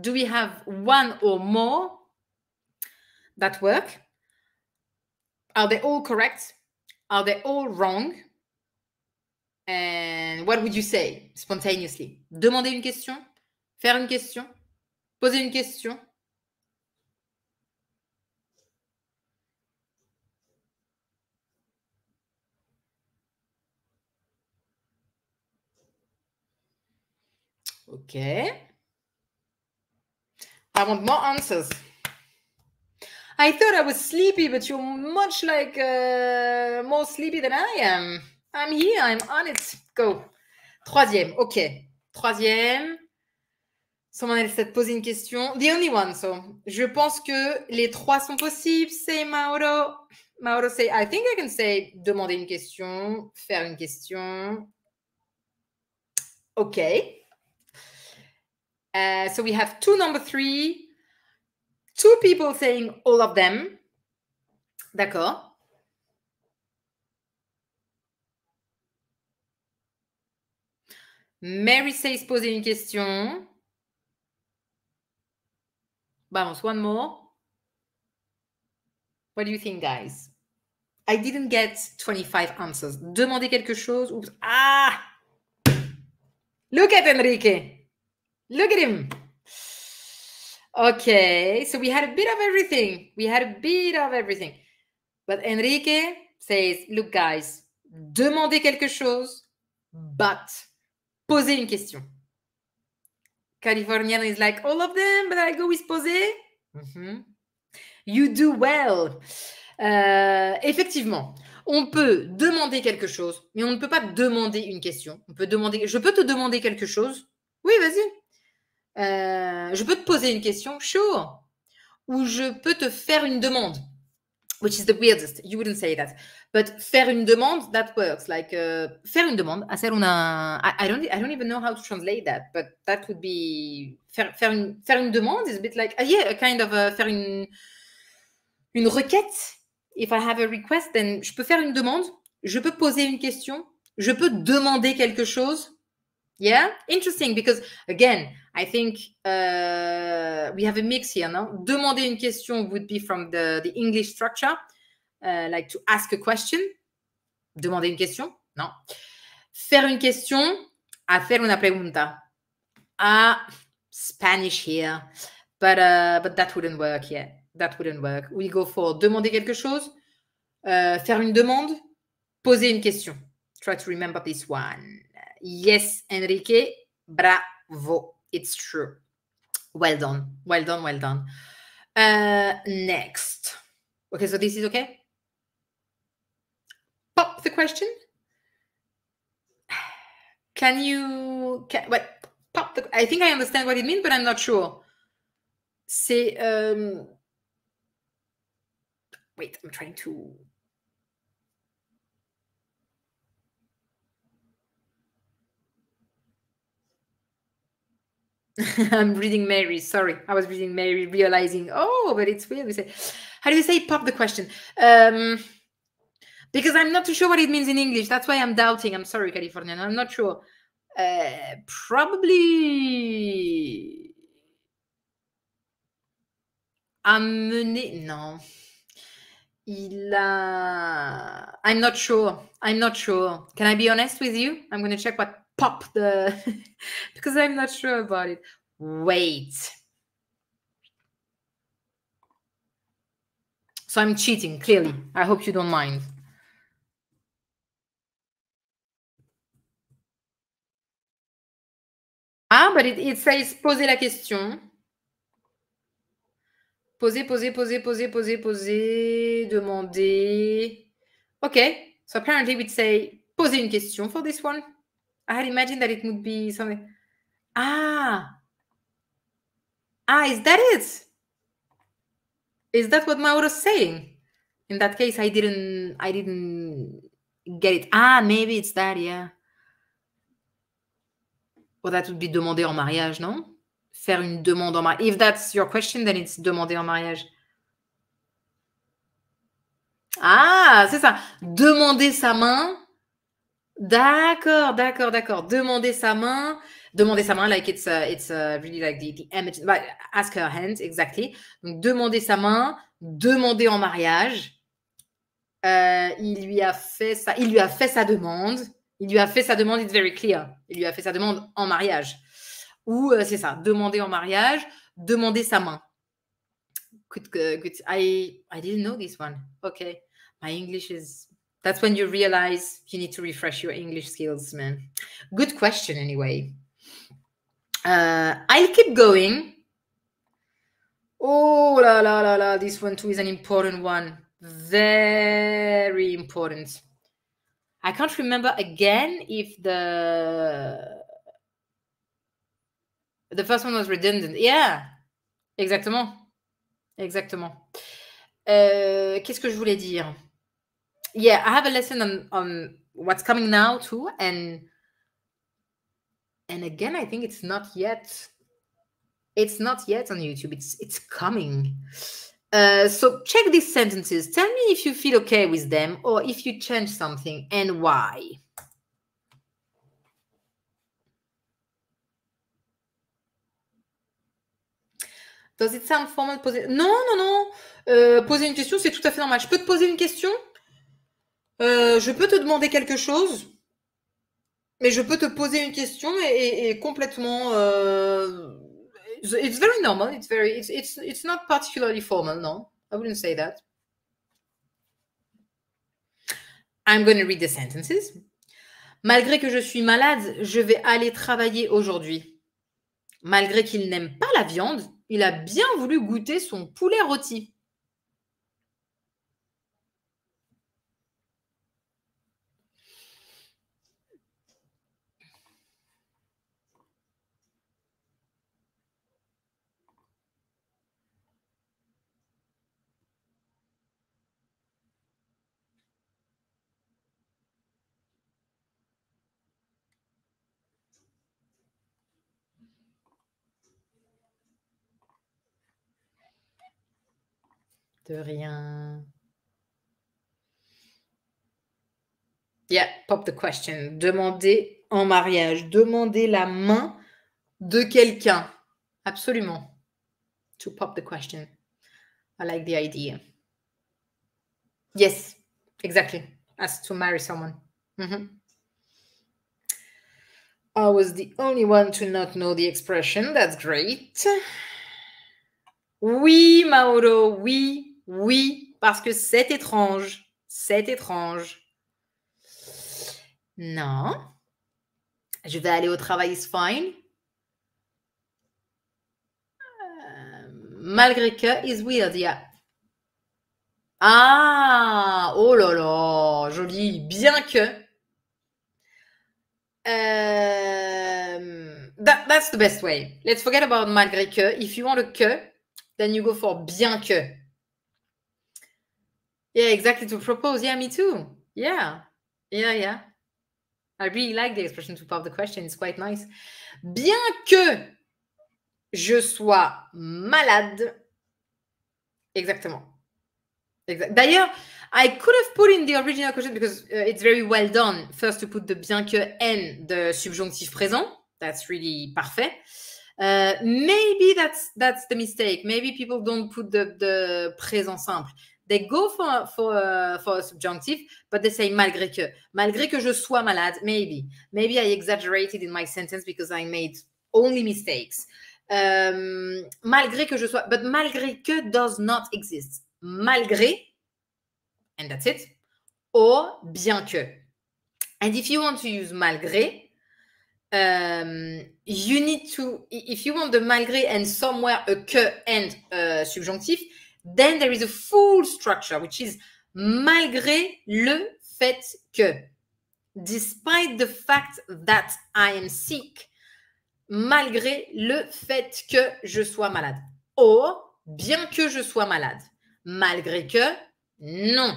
Do we have one or more that work? Are they all correct? Are they all wrong? And what would you say spontaneously? Demandez une question, Faire une question Poser une question Ok. I want more answers. I thought I was sleepy, but you're much like uh, more sleepy than I am. I'm here, I'm on it. Go. Troisième, ok. Troisième. Someone else a posé une question. The only one, so. Je pense que les trois sont possibles. C'est Mauro. Mauro, say, I think I can say demander une question, faire une question. OK. Euh, so we have two number three, two people saying all of them. D'accord. Mary says poser une question. Vamos, one more. What do you think, guys? I didn't get 25 answers. Demandez quelque chose. Oops. Ah! Look at Enrique. Look at him. Okay, so we had a bit of everything. We had a bit of everything. But Enrique says, look, guys, demandez quelque chose, but posez une question. Californiano is like all of them, but I go with posé. Mm-hmm. You do well. Euh, effectivement, on peut demander quelque chose, mais on ne peut pas demander une question. On peut demander, je peux te demander quelque chose. Oui, vas-y. Euh, je peux te poser une question, sure. Ou je peux te faire une demande. which is the weirdest. You wouldn't say that. But faire une demande, that works. Like uh, faire une demande, hacer una. I, I, don't. I don't even know how to translate that. But that would be faire, faire une faire une demande is a bit like uh, yeah, a kind of faire une une requête. If I have a request, then je peux faire une demande. Je peux poser une question. Je peux demander quelque chose yeah interesting because again i think uh, we have a mix here no demander une question would be from the, the english structure uh, like to ask a question demander une question no faire une question hacer una pregunta ah spanish here but uh, but that wouldn't work yet that wouldn't work we go for demander quelque chose uh, faire une demande poser une question try to remember this one yes, Enrique, bravo. It's true. Well done. Well done. Well done. Uh, next. Okay, so this is okay? Pop the question. Can you, can, pop the, I think I understand what it means, but I'm not sure. Say, um, wait, I'm trying to I'm reading Mary. Sorry, I was reading Mary, realizing, oh, but it's weird. We say, how do you say pop the question? Um, because I'm not too sure what it means in English. That's why I'm doubting. I'm sorry, Californian. I'm not sure. Uh, probably amener. No. Il a... I'm not sure. I'm not sure. Can I be honest with you? I'm going to check what pop the because I'm not sure about it. Wait. So I'm cheating, clearly. I hope you don't mind. Ah, but it, it says poser la question. Poser, poser, poser, poser, poser, poser, demander. Okay, so apparently we'd say poser une question for this one. I ah, had imagined that it would be something. Ah. Ah, is that it? Is that what Mauro is saying? In that case, I didn't I didn't get it. Ah, maybe it's that, yeah. Well, that would be demander en mariage, non? Faire une demande en mariage. If that's your question, then it's demander en mariage. Ah, c'est ça. Demander sa main D'accord, d'accord, d'accord. Demandez sa main, Demandez sa main, like it's, uh, it's uh, really like the, the image, ask her hands, exactly. Donc, sa main, Demandez en mariage. Euh, il lui a fait ça, il lui a fait sa demande. Il lui a fait sa demande, it's very clear. Il lui a fait sa demande en mariage. Ou euh, c'est ça, demander en mariage, demander sa main. good. Euh, I, I didn't know this one. Okay. My English is That's when you realize you need to refresh your English skills, man. Good question, anyway. Uh, I'll keep going. Oh, la, la, la, la. This one, too, is an important one. Very important. I can't remember again if the the first one was redundant. Yeah, exactement. Exactement. Uh, Qu'est-ce que je voulais dire yeah, I have a lesson on on what's coming now too, and and again, I think it's not yet. It's not yet on YouTube. It's it's coming. Uh, so check these sentences. Tell me if you feel okay with them or if you change something and why. Does it sound formal? Poser... Non, non, non. Euh, poser une question, c'est tout à fait normal. Je peux te poser une question Euh, je peux te demander quelque chose, mais je peux te poser une question et, complètement. Euh, it's very normal. It's very. it's it's not particularly formal. No, I wouldn't say that. I'm going to read the sentences. Malgré que je suis malade, je vais aller travailler aujourd'hui. Malgré qu'il n'aime pas la viande, il a bien voulu goûter son poulet rôti. de rien. Yeah, pop the question. Demander en mariage, demander la main de quelqu'un. Absolument. To pop the question. I like the idea. Yes, exactly. As to marry someone. Mm-hmm. I was the only one to not know the expression. That's great. Oui, Mauro, oui. Oui, parce que c'est étrange. C'est étrange. Non. Je vais aller au travail, C'est fine. Euh, malgré que, is weird, yeah. Ah, oh là là, joli. Bien que. Euh, that's the best way. Let's forget about malgré que. If you want le que, then you go for bien que. Yeah, exactly to propose. Yeah, me too. Yeah. Yeah, yeah. I really like the expression to pop the question. It's quite nice. Bien que je sois malade. Exactement. Exact. D'ailleurs, I could have put in the original question because uh, it's very well done. First, to put the bien que and the subjonctif présent. That's really parfait. Uh, maybe that's that's the mistake. Maybe people don't put the, the présent simple. They go for, for, uh, for a subjunctive, but they say malgré que. Malgré que je sois malade, maybe. Maybe I exaggerated in my sentence because I made only mistakes. Um, malgré que je sois. But malgré que does not exist. Malgré, and that's it, or bien que. And if you want to use malgré, um, you need to, if you want the malgré and somewhere a que and uh, subjunctive. Then there is a full structure, which is malgré le fait que. Despite the fact that I am sick. Malgré le fait que je sois malade. Or, bien que je sois malade. Malgré que, non.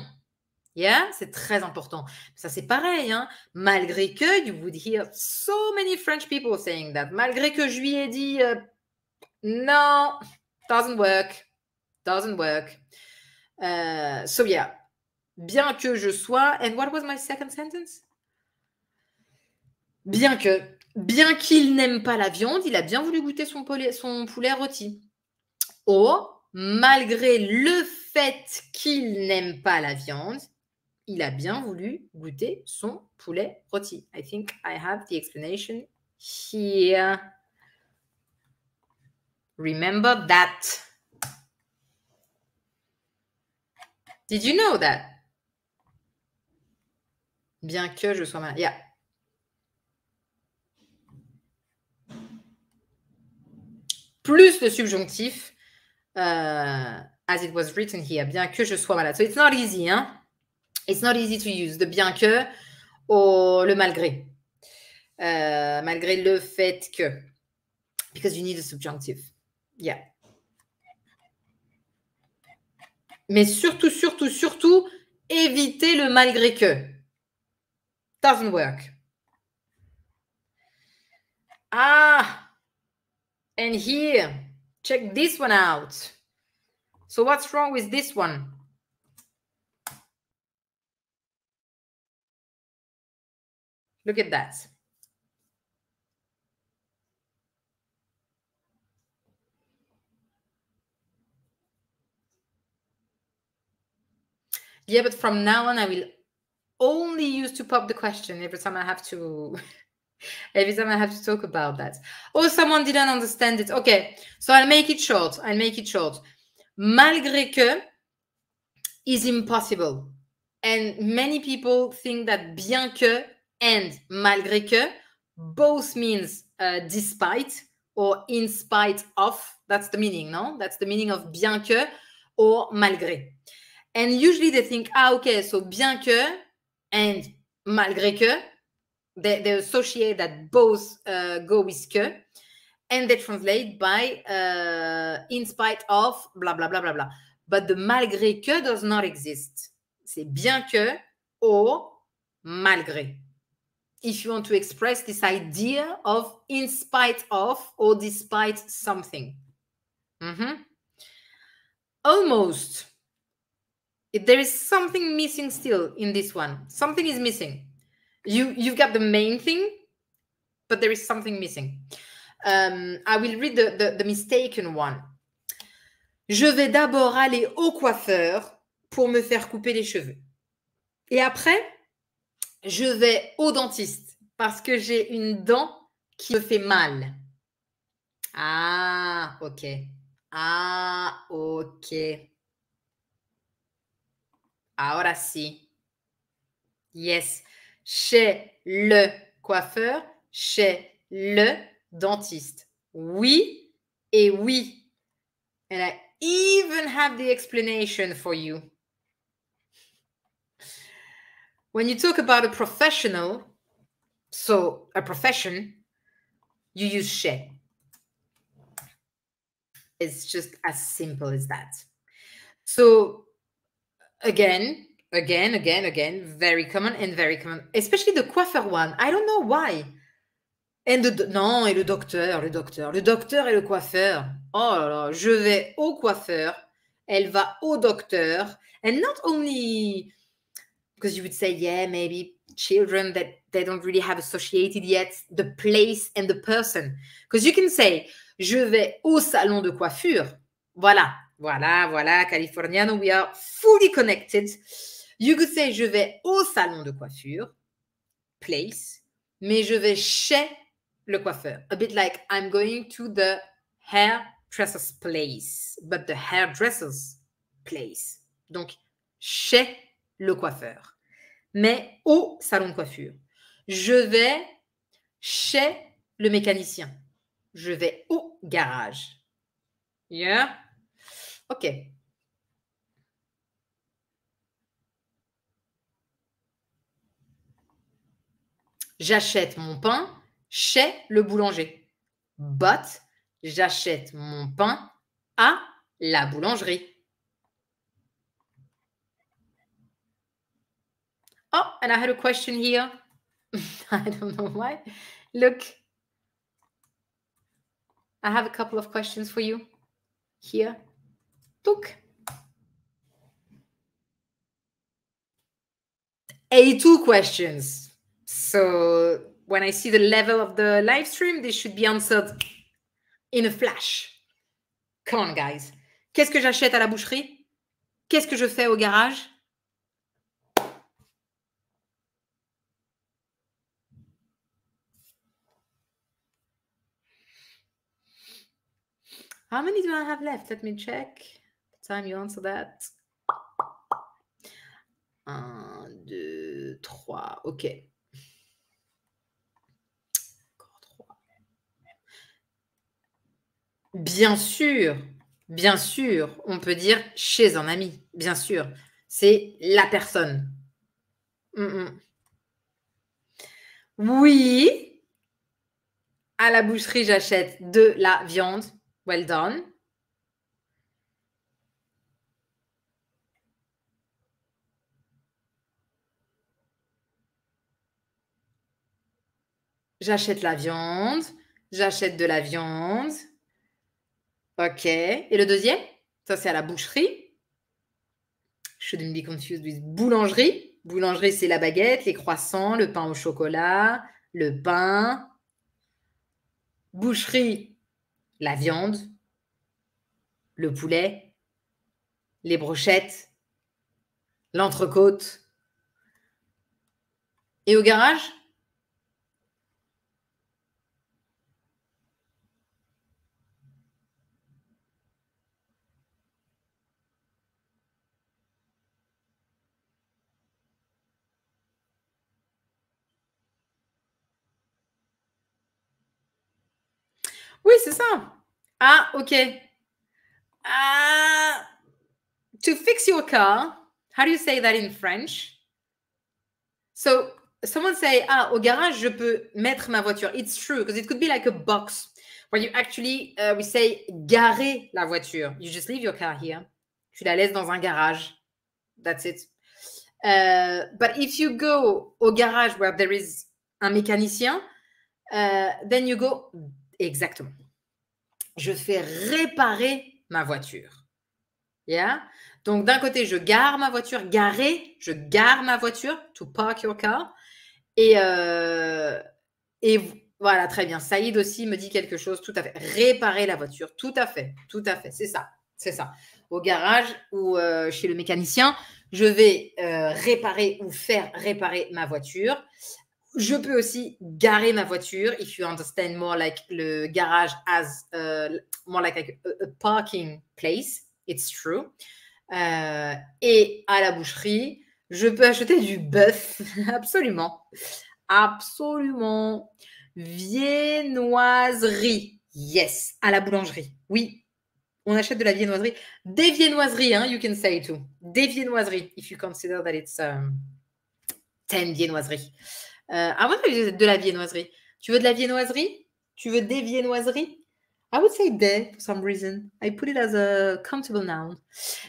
Yeah, c'est très important. Ça, c'est pareil. Hein. Malgré que, you would hear so many French people saying that. Malgré que je lui ai dit, euh, non, doesn't work. Doesn't work. Uh, so yeah. Bien que je sois. And what was my second sentence? Bien que. Bien qu'il n'aime pas la viande, il a bien voulu goûter son poulet, son poulet rôti. Oh, malgré le fait qu'il n'aime pas la viande, il a bien voulu goûter son poulet rôti. I think I have the explanation here. Remember that. Did you know that? Bien que je sois malade. Yeah. Plus le subjonctif, euh, as it was written here, bien que je sois malade. So it's not easy, hein? It's not easy to use, de bien que au le malgré. Euh, malgré le fait que. Because you need a subjunctive. Yeah. Mais surtout, surtout, surtout, éviter le malgré que. Doesn't work. Ah, and here, check this one out. So what's wrong with this one? Look at that. yeah, but from now on, I will only use to pop the question every time I have to. every time I have to talk about that. Oh, someone didn't understand it. Okay, so I'll make it short. I'll make it short. Malgré que is impossible. And many people think that bien que and malgré que both means uh, despite or in spite of. That's the meaning, no? That's the meaning of bien que or malgré. And usually they think, ah, okay, so bien que and malgré que, they, they associate that both uh, go with que, and they translate by uh, in spite of, blah, blah, blah, blah, blah. But the malgré que does not exist. C'est bien que or malgré. If you want to express this idea of in spite of or despite something. Mm -hmm. Almost there is something missing still in this one. Something is missing. You you've got the main thing, but there is something missing. Um, I will read the, the, the mistaken one. Je vais d'abord aller au coiffeur pour me faire couper les cheveux. Et après, je vais au dentiste parce que j'ai une dent qui me fait mal. Ah, ok. Ah, ok. Ahora sí. Yes. Chez le coiffeur, chez le dentiste. Oui et oui. And I even have the explanation for you. When you talk about a professional, so a profession, you use chez. It's just as simple as that. So again, again, again, again, very common and very common, especially the coiffeur one. I don't know why. And the, non, et le docteur, le docteur, le docteur et le coiffeur. Oh là là, je vais au coiffeur, elle va au docteur, and not only because you would say, yeah, maybe children that they don't really have associated yet the place and the person. Because you can say, je vais au salon de coiffure. Voilà, voilà, voilà, Californiano, we are fully connected. You could say je vais au salon de coiffure, place, mais je vais chez le coiffeur. A bit like I'm going to the hairdresser's place, but the hairdresser's place. Donc, chez le coiffeur, mais au salon de coiffure. Je vais chez le mécanicien. Je vais au garage. Yeah? OK. J'achète mon pain chez le boulanger. But, j'achète mon pain à la boulangerie. Oh, and I had a question here. I don't know why. Look, I have a couple of questions for you here. Tuk. A2 questions. So when I see the level of the live stream, they should be answered in a flash. Come on, guys. Qu'est-ce que j'achète à la boucherie Qu'est-ce que je fais au garage How many do I have left? Let me check. time you that. 1, 2, 3. OK. 3. Bien sûr, bien sûr, on peut dire chez un ami. Bien sûr, c'est la personne. Mm, mm. Oui, à la boucherie, j'achète de la viande. Well done. J'achète la viande, j'achète de la viande. Ok. Et le deuxième, ça c'est à la boucherie. Je be confused with boulangerie. Boulangerie, c'est la baguette, les croissants, le pain au chocolat, le pain. Boucherie, la viande, le poulet, les brochettes, l'entrecôte. Et au garage, Oui, c'est ça. Ah, OK. Ah, to fix your car, how do you say that in French? So someone say, ah, au garage, je peux mettre ma voiture. It's true, because it could be like a box where you actually, uh, we say, garer la voiture. You just leave your car here. Tu la laisses dans un garage. That's it. Uh, but if you go au garage where there is un mécanicien, uh, then you go Exactement. Je fais réparer ma voiture. Yeah? Donc d'un côté, je gare ma voiture, garer, je gare ma voiture, to park your car. Et, euh, et voilà, très bien. Saïd aussi me dit quelque chose, tout à fait. Réparer la voiture, tout à fait, tout à fait, c'est ça, c'est ça. Au garage ou euh, chez le mécanicien, je vais euh, réparer ou faire réparer ma voiture je peux aussi garer ma voiture, if you understand more like le garage as euh, more like, a, parking place, it's true. Euh, et à la boucherie, je peux acheter du bœuf, absolument, absolument. Viennoiserie, yes, à la boulangerie, oui. On achète de la viennoiserie, des viennoiseries, hein, you can say too, des viennoiseries, if you consider that it's um, euh, 10 viennoiseries. Euh, ah, I avant de la viennoiserie. Tu veux de la viennoiserie Tu veux des viennoiseries I would say des for some reason. I put it as a countable noun.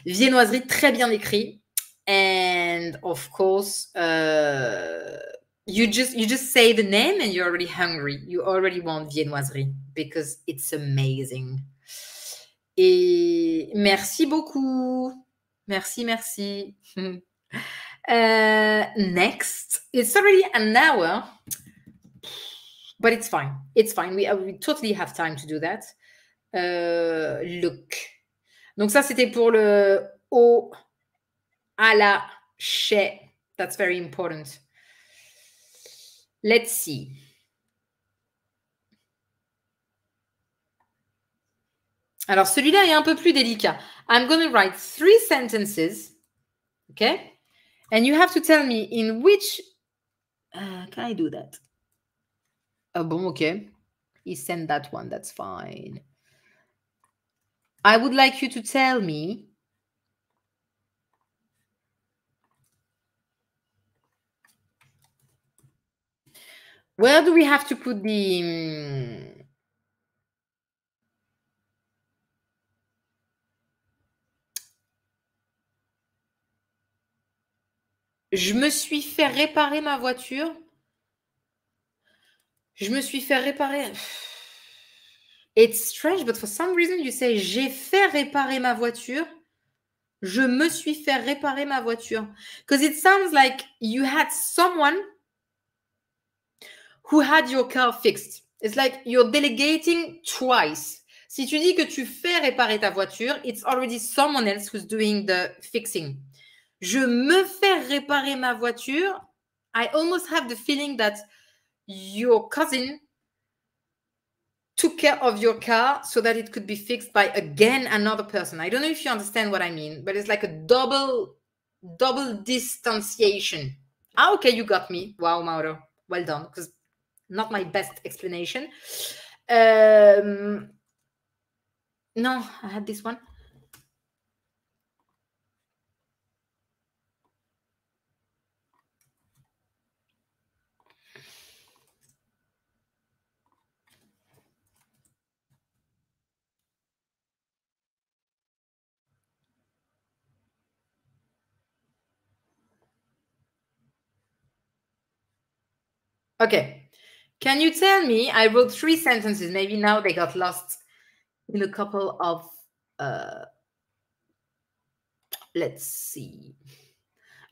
Viennoiserie très bien écrit. And of course, uh, you just you just say the name and you're already hungry. You already want viennoiserie because it's amazing. Et merci beaucoup. Merci, merci. Uh, next, it's already an hour, but it's fine. It's fine. We, uh, we totally have time to do that. Euh, look. Donc ça, c'était pour le à la chez. That's very important. Let's see. Alors celui-là est un peu plus délicat. I'm going to write three sentences. Okay? And you have to tell me in which. Uh, can I do that? Oh, ah boom, okay. He sent that one. That's fine. I would like you to tell me where do we have to put the mm, Je me suis fait réparer ma voiture. Je me suis fait réparer. It's strange, but for some reason, you say j'ai fait réparer ma voiture. Je me suis fait réparer ma voiture. Because it sounds like you had someone who had your car fixed. It's like you're delegating twice. Si tu dis que tu fais réparer ta voiture, it's already someone else who's doing the fixing. je me fais réparer ma voiture, I almost have the feeling that your cousin took care of your car so that it could be fixed by again another person. I don't know if you understand what I mean, but it's like a double double distanciation. Ah, okay, you got me. Wow, Mauro. Well done. Because not my best explanation. Um, no, I had this one. Ok, Can you tell me? I wrote three sentences. Maybe now they got lost in a couple of. Uh, let's see.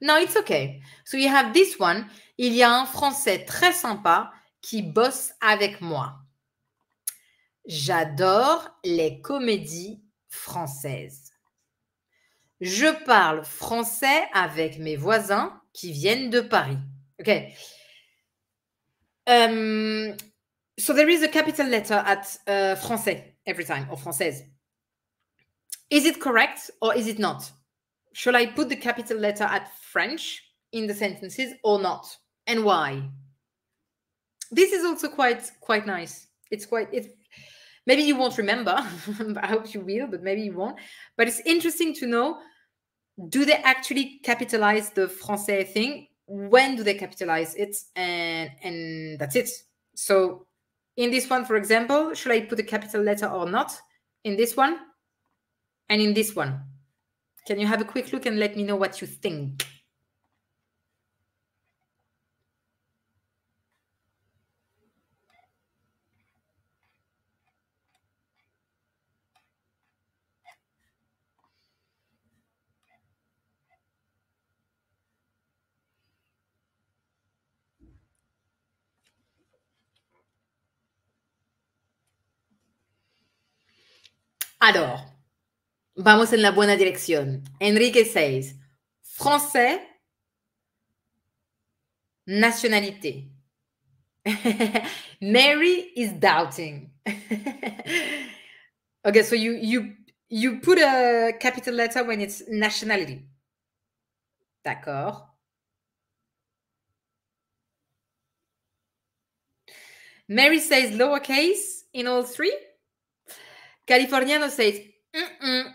No, it's okay. So you have this one. Il y a un français très sympa qui bosse avec moi. J'adore les comédies françaises. Je parle français avec mes voisins qui viennent de Paris. Okay. Um, so there is a capital letter at uh, français every time, or française. Is it correct or is it not? Should I put the capital letter at French in the sentences or not? And why? This is also quite quite nice. It's quite it's maybe you won't remember i hope you will but maybe you won't but it's interesting to know do they actually capitalize the français thing when do they capitalize it and and that's it so in this one for example should i put a capital letter or not in this one and in this one can you have a quick look and let me know what you think Alors, vamos en la buena dirección. Enrique says, Français, nationalité. Mary is doubting. okay, so you you you put a capital letter when it's nationality. D'accord. Mary says lowercase in all three. Californiano says, Mm-mm.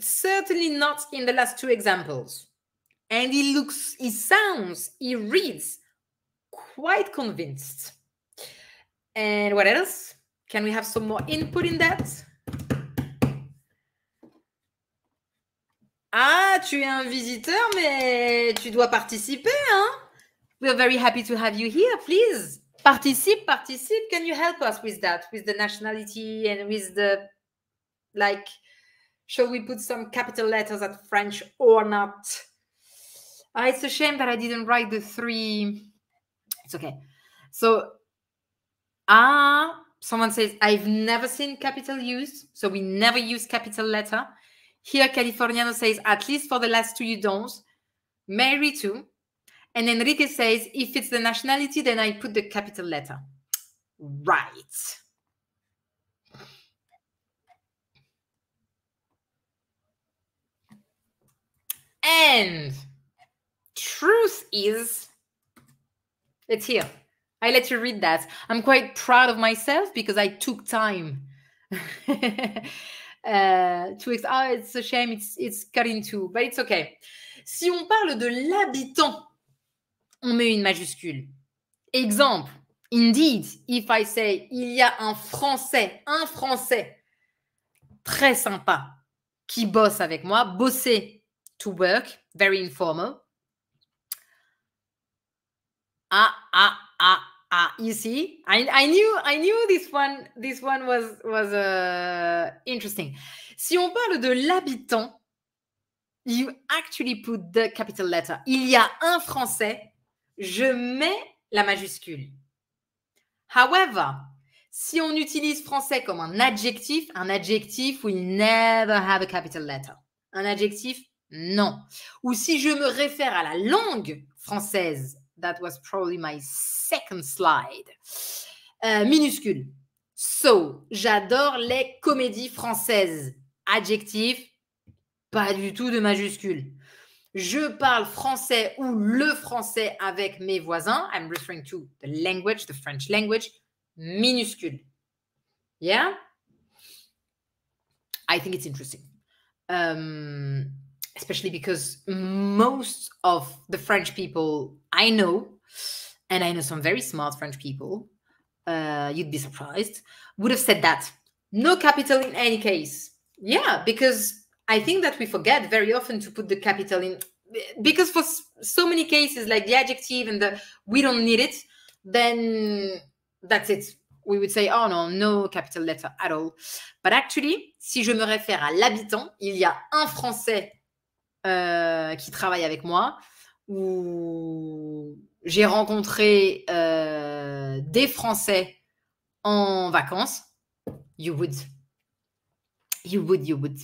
certainly not in the last two examples. And he looks, he sounds, he reads quite convinced. And what else? Can we have some more input in that? Ah, tu es un visiteur, mais tu dois participer, hein? We're very happy to have you here, please participe, participe. Can you help us with that, with the nationality and with the like? Shall we put some capital letters at French or not? Uh, it's a shame that I didn't write the three. It's okay. So, ah, uh, someone says, I've never seen capital used. So we never use capital letter. Here, Californiano says, at least for the last two, you don't. Mary, too. And Enrique says, if it's the nationality, then I put the capital letter. Right. And truth is, it's here. I let you read that. I'm quite proud of myself because I took time uh, to. oh, it's a shame. It's it's cut in two, but it's okay. Si on parle de l'habitant on met une majuscule. Exemple, indeed, if I say, il y a un Français, un Français très sympa qui bosse avec moi, bosser, to work, very informal. Ah, ah, ah, ah, you see, I, I knew, I knew this one, this one was, was uh, interesting. Si on parle de l'habitant, you actually put the capital letter. Il y a un Français je mets la majuscule. However, si on utilise français comme un adjectif, un adjectif will never have a capital letter. Un adjectif, non. Ou si je me réfère à la langue française, that was probably my second slide, euh, minuscule. So, j'adore les comédies françaises. Adjectif, pas du tout de majuscule. je parle français ou le français avec mes voisins, I'm referring to the language, the French language, minuscule. Yeah? I think it's interesting. Um, especially because most of the French people I know, and I know some very smart French people, uh, you'd be surprised, would have said that. No capital in any case. Yeah, because I think that we forget very often to put the capital in because for so many cases, like the adjective and the we don't need it, then that's it. We would say, oh no, no capital letter at all. But actually, si je me réfère à l'habitant, il y a un Français euh, qui travaille avec moi ou j'ai rencontré euh, des Français en vacances. You would. You would, you would.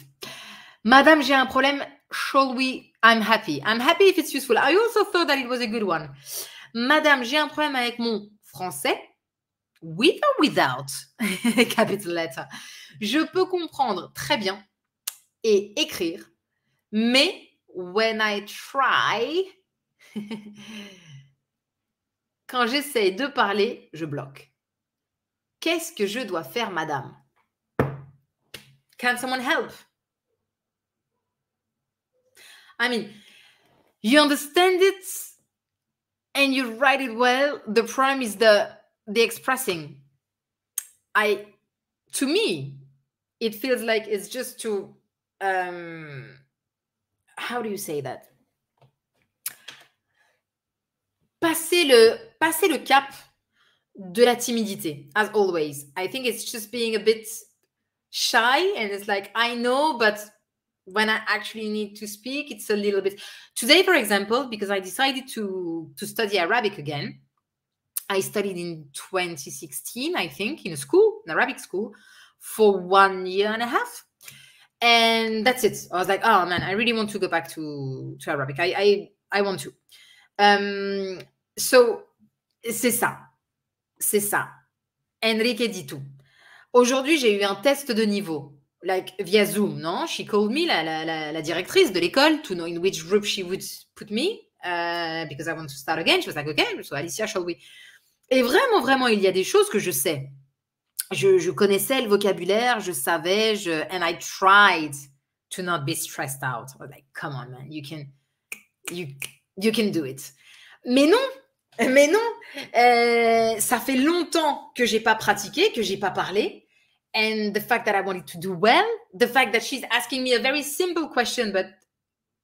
Madame, j'ai un problème. Shall we? I'm happy. I'm happy if it's useful. I also thought that it was a good one. Madame, j'ai un problème avec mon français. With or without? Capital letter. Je peux comprendre très bien et écrire, mais when I try, quand j'essaye de parler, je bloque. Qu'est-ce que je dois faire, madame? Can someone help? I mean, you understand it and you write it well. The prime is the the expressing. I to me, it feels like it's just to um how do you say that? Passer le passer le cap de la timidité, as always. I think it's just being a bit shy and it's like I know, but when I actually need to speak, it's a little bit. Today, for example, because I decided to to study Arabic again, I studied in 2016, I think, in a school, an Arabic school, for one year and a half. And that's it. I was like, oh man, I really want to go back to, to Arabic. I, I, I want to. Um, so, c'est ça. C'est ça. Enrique dit tout. Aujourd'hui, j'ai eu un test de niveau. like via Zoom, non? She called me, la, la, la, directrice de l'école, to know in which group she would put me, euh, because I want to start again. She was like, okay, so Alicia, shall we? Et vraiment, vraiment, il y a des choses que je sais. Je, connaissais le vocabulaire, je savais, je, and I tried to not be stressed out. I was like, come on, man, you can, you, you can do it. Mais non, mais non, euh, ça fait longtemps que j'ai pas pratiqué, que j'ai pas parlé. and the fact that I wanted to do well, the fact that she's asking me a very simple question, but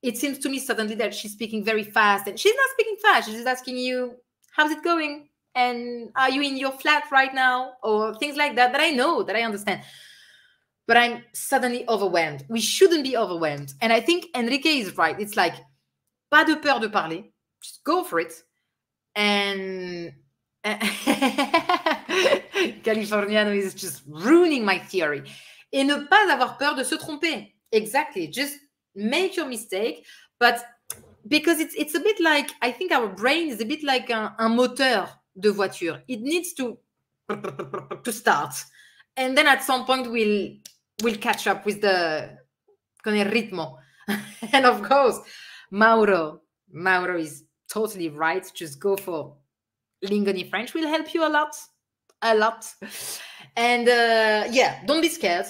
it seems to me suddenly that she's speaking very fast and she's not speaking fast. She's just asking you, how's it going? And are you in your flat right now? Or things like that, that I know, that I understand. But I'm suddenly overwhelmed. We shouldn't be overwhelmed. And I think Enrique is right. It's like, pas de peur de parler, just go for it. And. Californiano is just ruining my theory. Et ne pas avoir peur de se tromper. Exactly. Just make your mistake, but because it's it's a bit like I think our brain is a bit like un, un moteur de voiture. It needs to to start, and then at some point we'll we'll catch up with the con el ritmo. and of course, Mauro Mauro is totally right. Just go for Lingoni French will help you a lot. a lot. And uh, yeah, don't be scared.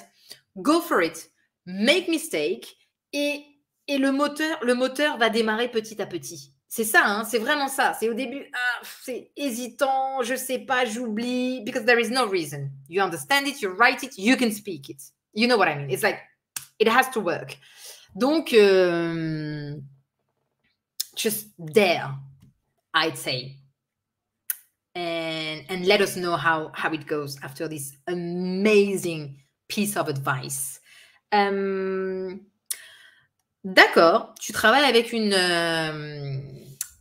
Go for it. Make mistake. Et, et le, moteur, le moteur va démarrer petit à petit. C'est ça, hein, c'est vraiment ça. C'est au début, ah, c'est hésitant, je sais pas, j'oublie. Because there is no reason. You understand it, you write it, you can speak it. You know what I mean? It's like, it has to work. Donc, euh, just dare, I'd say and and let us know how how it goes after this amazing piece of advice. D'accord, tu travailles avec une euh,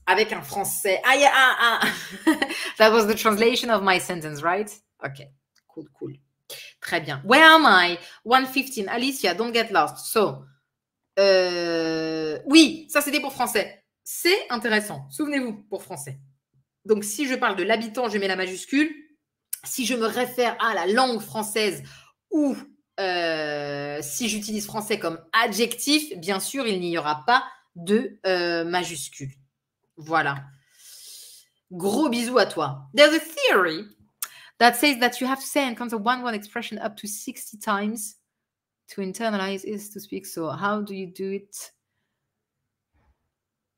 avec un français. Ah yeah, ah, ah. that was the translation of my sentence, right? Okay, cool, cool. Très bien. Where am I? 115. Alicia, don't get lost. So, euh, oui, ça c'était pour français. C'est intéressant. Souvenez-vous, pour français. Donc, si je parle de l'habitant, je mets la majuscule. Si je me réfère à la langue française ou euh, si j'utilise français comme adjectif, bien sûr, il n'y aura pas de euh, majuscule. Voilà. Gros bisous à toi. There's a theory that says that you have to say and count a one-one expression up to 60 times to internalize is to speak. So how do you do it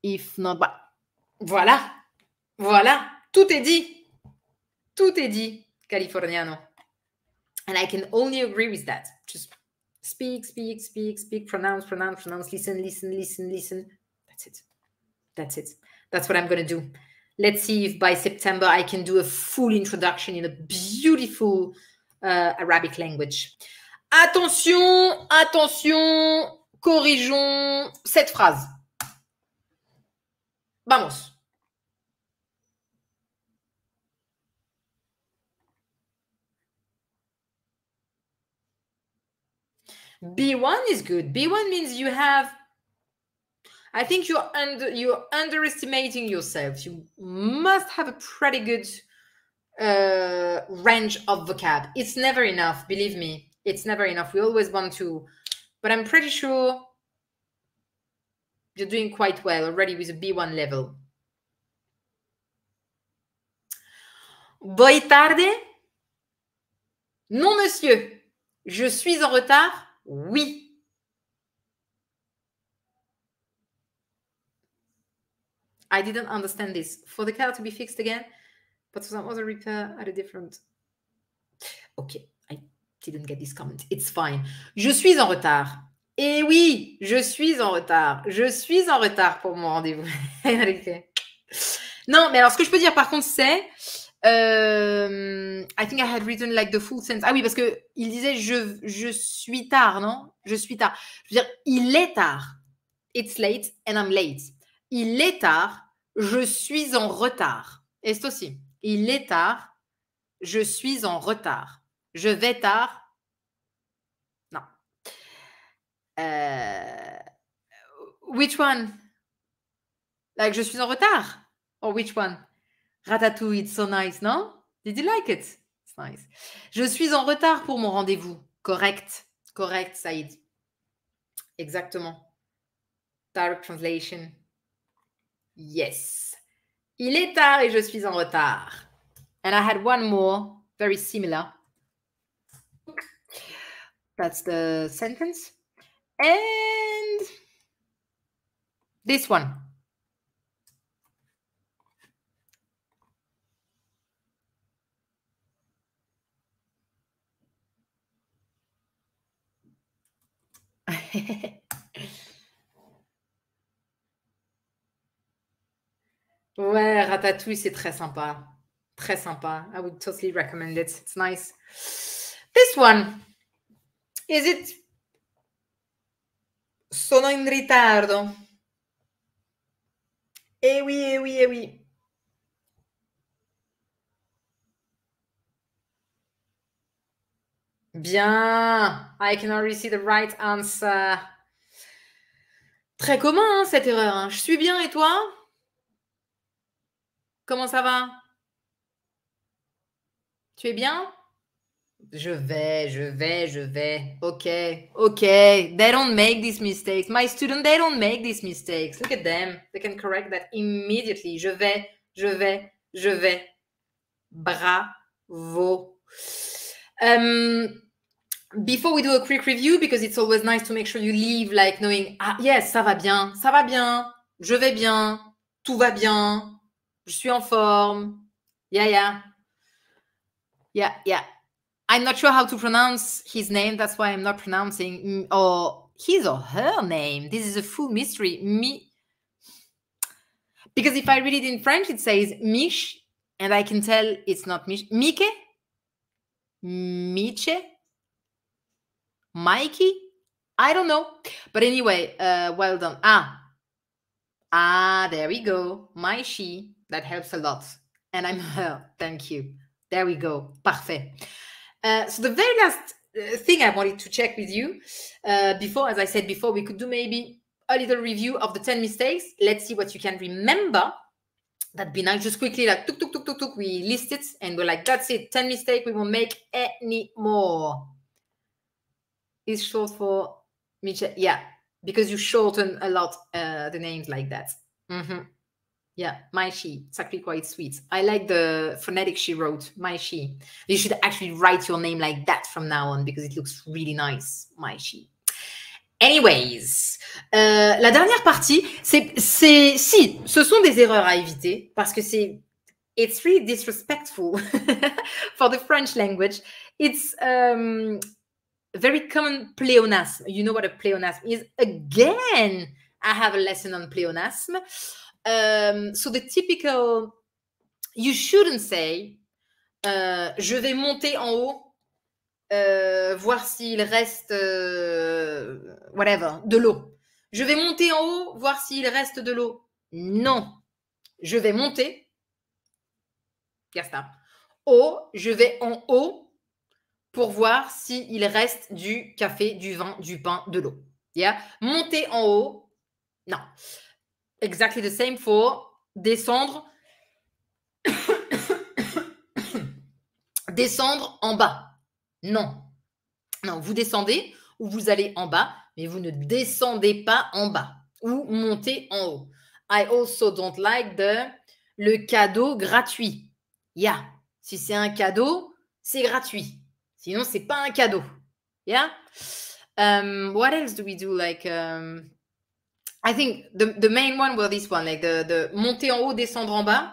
if not? Bah. voilà, voilà, tout est dit. Tout est dit, Californiano. And I can only agree with that. Just speak, speak, speak, speak, pronounce, pronounce, pronounce, listen, listen, listen, listen. That's it. That's it. That's what I'm going to do. Let's see if by September I can do a full introduction in a beautiful uh, Arabic language. Attention, attention, corrigeons cette phrase. Vamos. B1 is good. B1 means you have I think you're under you're underestimating yourself. You must have a pretty good uh, range of vocab. It's never enough, believe me. It's never enough. We always want to, but I'm pretty sure you're doing quite well already with a B1 level. Voy tarde? Non, monsieur. Je suis en retard. Oui. I didn't understand this. For the car to be fixed again, but for some other repair at a different. Ok, I didn't get this comment. It's fine. Je suis en retard. Eh oui, je suis en retard. Je suis en retard pour mon rendez-vous. non, mais alors ce que je peux dire par contre, c'est euh, I think I had written like the full sense. Ah oui, parce que il disait je, je suis tard, non Je suis tard. Je veux dire, il est tard. It's late and I'm late. Il est tard. Je suis en retard. Et c'est aussi. Il est tard. Je suis en retard. Je vais tard. Non. Euh, which one Like, je suis en retard. Or which one Ratatouille, it's so nice, non? Did you like it? It's nice. Je suis en retard pour mon rendez-vous. Correct. Correct, Saïd. Exactement. Direct translation. Yes. Il est tard et je suis en retard. And I had one more, very similar. That's the sentence. And this one. ouais, Ratatouille, c'est très sympa. Très sympa. I would totally recommend it. It's nice. This one. Is it Sono in ritardo. Eh oui, eh oui, eh oui. Bien. I can already see the right answer. Très commun, hein, cette erreur. Hein. Je suis bien et toi Comment ça va Tu es bien Je vais, je vais, je vais. Ok, ok. They don't make these mistakes. My students, they don't make these mistakes. Look at them. They can correct that immediately. Je vais, je vais, je vais. Bravo. Euh, before we do a quick review, because it's always nice to make sure you leave like knowing, ah yes, ça va bien, ça va bien, je vais bien, tout va bien, je suis en forme, yeah, yeah, yeah, yeah. I'm not sure how to pronounce his name, that's why I'm not pronouncing or his or her name. This is a full mystery. Me, because if I read it in French, it says Mich, and I can tell it's not Mich. Mike, Miche. Mikey? I don't know. But anyway, uh, well done. Ah. Ah, there we go. My she. That helps a lot. And I'm her. Thank you. There we go. Parfait. Uh, so the very last uh, thing I wanted to check with you uh, before, as I said before, we could do maybe a little review of the 10 mistakes. Let's see what you can remember. That'd be nice. Just quickly, like, tuk, tuk, tuk, tuk, tuk, we list it and we're like, that's it, 10 mistake. we won't make any more is short for Michelle. Yeah, because you shorten a lot uh, the names like that. Mm-hmm. Yeah, my she. It's actually quite sweet. I like the phonetic she wrote, my she. You should actually write your name like that from now on because it looks really nice, my she. Anyways, euh, la dernière partie, c'est, c'est, si, ce sont des erreurs à éviter parce que c'est, it's really disrespectful for the French language. It's, um, very common pleonasm. You know what a pleonasm is? Again, I have a lesson on pleonasm. Um, so the typical, you shouldn't say, uh, je vais monter en haut, uh, voir s'il reste, uh, whatever, de l'eau. Je vais monter en haut, voir s'il reste de l'eau. Non, je vais monter. Ya Ou je vais en haut, pour voir s'il reste du café, du vin, du pain, de l'eau. Yeah? Monter en haut, non. Exactly the same for descendre. descendre en bas. Non. Non, vous descendez ou vous allez en bas, mais vous ne descendez pas en bas ou montez en haut. I also don't like the le cadeau gratuit. Yeah. Si c'est un cadeau, c'est gratuit. Sinon, c'est pas un cadeau. Yeah? Um, what else do we do? Like, um, I think the, the main one was this one, like the, the monter en haut, descendre en bas.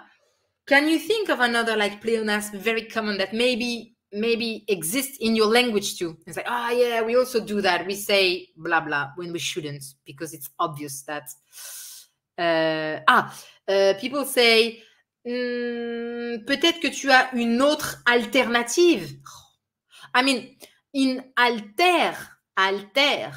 Can you think of another like pleonasm very common that maybe maybe exists in your language too? It's like, ah, oh, yeah, we also do that. We say blah blah when we shouldn't because it's obvious that. Uh, ah, uh, people say hmm, peut-être que tu as une autre alternative. I mean, in alter, alter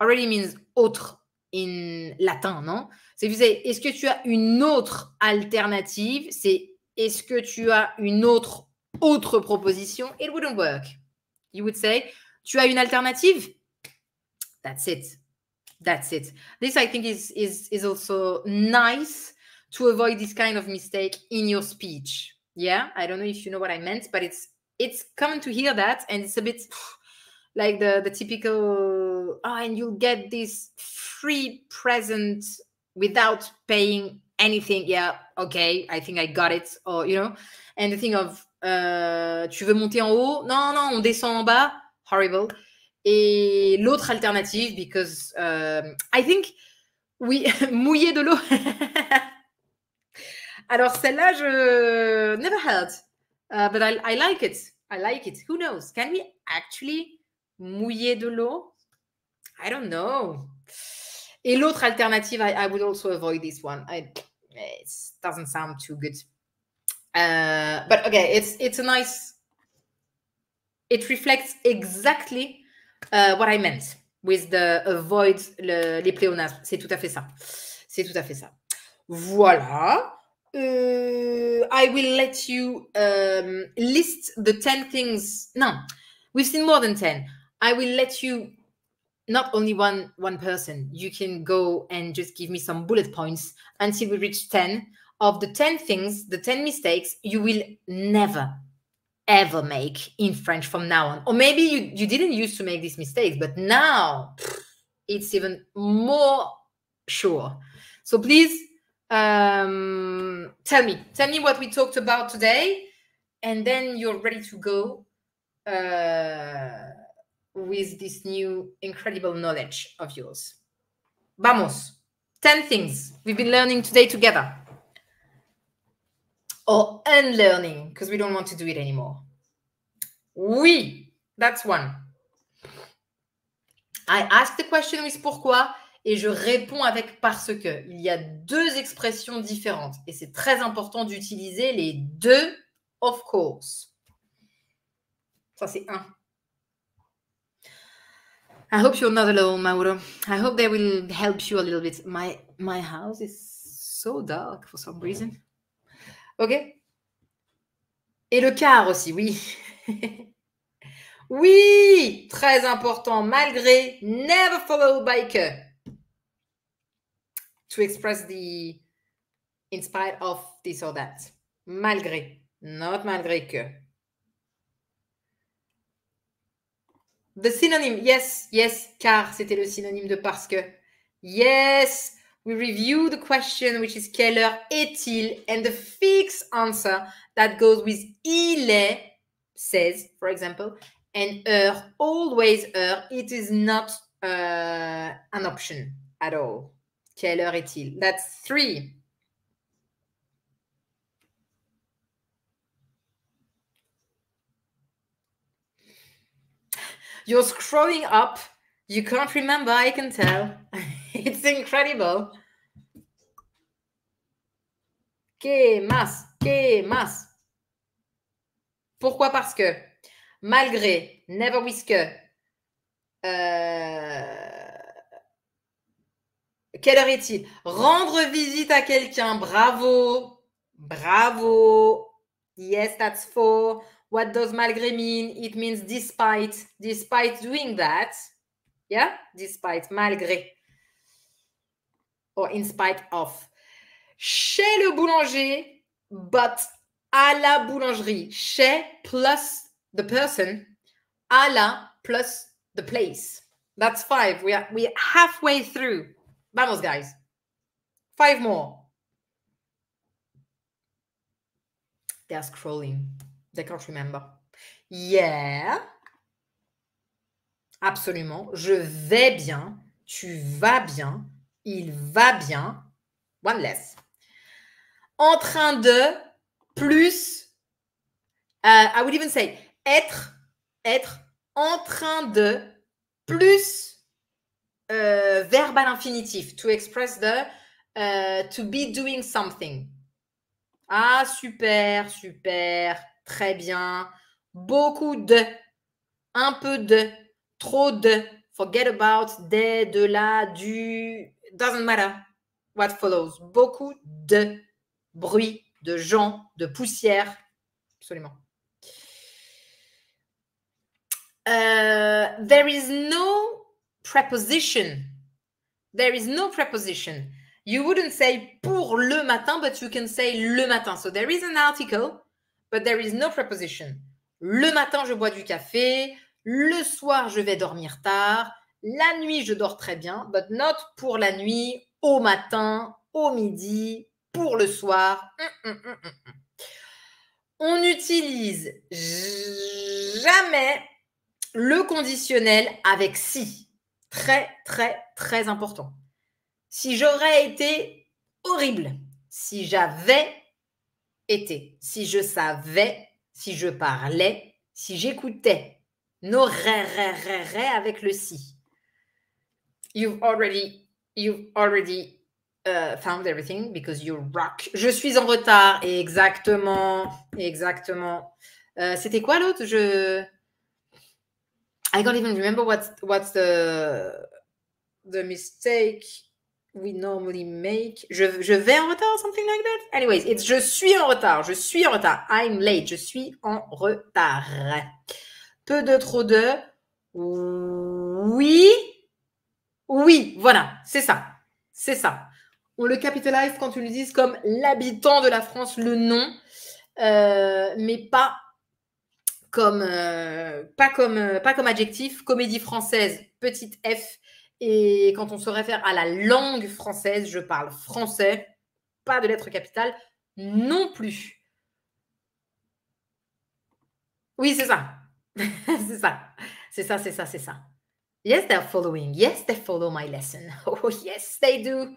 already means autre in latin, non say, est-ce que tu as une autre alternative C'est est-ce que tu as une autre autre proposition It wouldn't work. You would say, tu as une alternative That's it. That's it. This I think is is is also nice to avoid this kind of mistake in your speech. Yeah, I don't know if you know what I meant, but it's it's common to hear that, and it's a bit like the the typical oh, and you'll get this free present without paying anything. Yeah, okay, I think I got it, or you know, and the thing of euh, tu veux monter en haut? Non, non, on descend en bas. Horrible. Et l'autre alternative, because um, I think oui, mouiller de l'eau. Alors celle-là, je never heard, uh, but I, I like it. I like it. Who knows? Can we actually mouiller de l'eau? I don't know. Et l'autre alternative, I, I, would also avoid this one. I, it doesn't sound too good. Uh, but okay, it's it's a nice. It reflects exactly uh, what I meant with the avoid le, les pléonasmes. C'est tout à fait ça. C'est tout à fait ça. Voilà uh, I will let you um, list the 10 things. No, we've seen more than 10. I will let you not only one one person you can go and just give me some bullet points until we reach 10 of the 10 things the 10 mistakes you will never ever make in french from now on or maybe you you didn't used to make these mistakes but now it's even more sure so please um, tell me tell me what we talked about today and then you're ready to go uh, with this new incredible knowledge of yours vamos 10 things we've been learning today together or unlearning because we don't want to do it anymore we oui, that's one i asked the question with pourquoi et je réponds avec parce que. Il y a deux expressions différentes et c'est très important d'utiliser les deux of course. Ça, c'est un. I hope you're not alone, Mauro. I hope they will help you a little bit. My, my house is so dark for some reason. OK Et le car aussi, oui. oui, très important, malgré never follow a to express the in spite of this or that. Malgré, not malgré que. The synonym, yes, yes, car c'était le synonyme de parce que. Yes, we review the question which is quelle heure est-il and the fixed answer that goes with il est says, for example, and heure, always heure, it is not uh, an option at all. Quelle heure est-il? That's three. You're scrolling up. You can't remember, I can tell. It's incredible. Que más? Que más? Pourquoi? Parce que, malgré, never with euh, quelle heure est-il Rendre visite à quelqu'un. Bravo. Bravo. Yes, that's four. What does malgré mean? It means despite. Despite doing that. Yeah? Despite, malgré. Or in spite of. Chez le boulanger, but à la boulangerie. Chez plus the person. À la plus the place. That's five. We are, we halfway through. Vamos, guys. Five more. They are scrolling. They can't remember. Yeah. Absolument. Je vais bien. Tu vas bien. Il va bien. One less. En train de plus. Euh, I would even say être. Être en train de plus euh, Verbal infinitif. To express the euh, to be doing something. Ah, super, super, très bien. Beaucoup de, un peu de, trop de. Forget about, des, de là, du. Doesn't matter what follows. Beaucoup de bruit, de gens, de poussière. Absolument. Euh, there is no preposition. There is no preposition. You wouldn't say pour le matin, but you can say le matin. So there is an article, but there is no preposition. Le matin, je bois du café. Le soir, je vais dormir tard. La nuit, je dors très bien, but not pour la nuit, au matin, au midi, pour le soir. Mm, mm, mm, On n'utilise jamais le conditionnel avec si. Très, très, très important. Si j'aurais été horrible, si j'avais été, si je savais, si je parlais, si j'écoutais, n'aurais avec le si. You've already, you've already found everything because you rock. Je suis en retard. Exactement. Exactement. C'était quoi l'autre Je. I don't even remember what's the mistake we normally make. Je, vais en retard, something like that. Anyways, it's je suis en retard, je suis en retard. I'm late, je suis en retard. Peu de trop de. Oui. Oui, voilà, c'est ça. C'est ça. On le capitalise quand tu le dis comme l'habitant de la France, le nom, euh, mais pas comme, euh, pas, comme, euh, pas comme adjectif, comédie française, petite F. Et quand on se réfère à la langue française, je parle français, pas de lettre capitale non plus. Oui, c'est ça. c'est ça. C'est ça, c'est ça, c'est ça. Yes, they're following. Yes, they follow my lesson. Oh, yes, they do.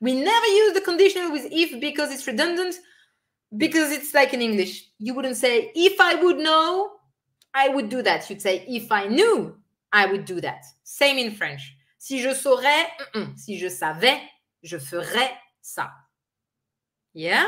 We never use the conditional with if because it's redundant, because it's like in English. You wouldn't say, if I would know, I would do that. You'd say, if I knew, I would do that. Same in French. Si je saurais, si je savais, je ferais ça. Yeah?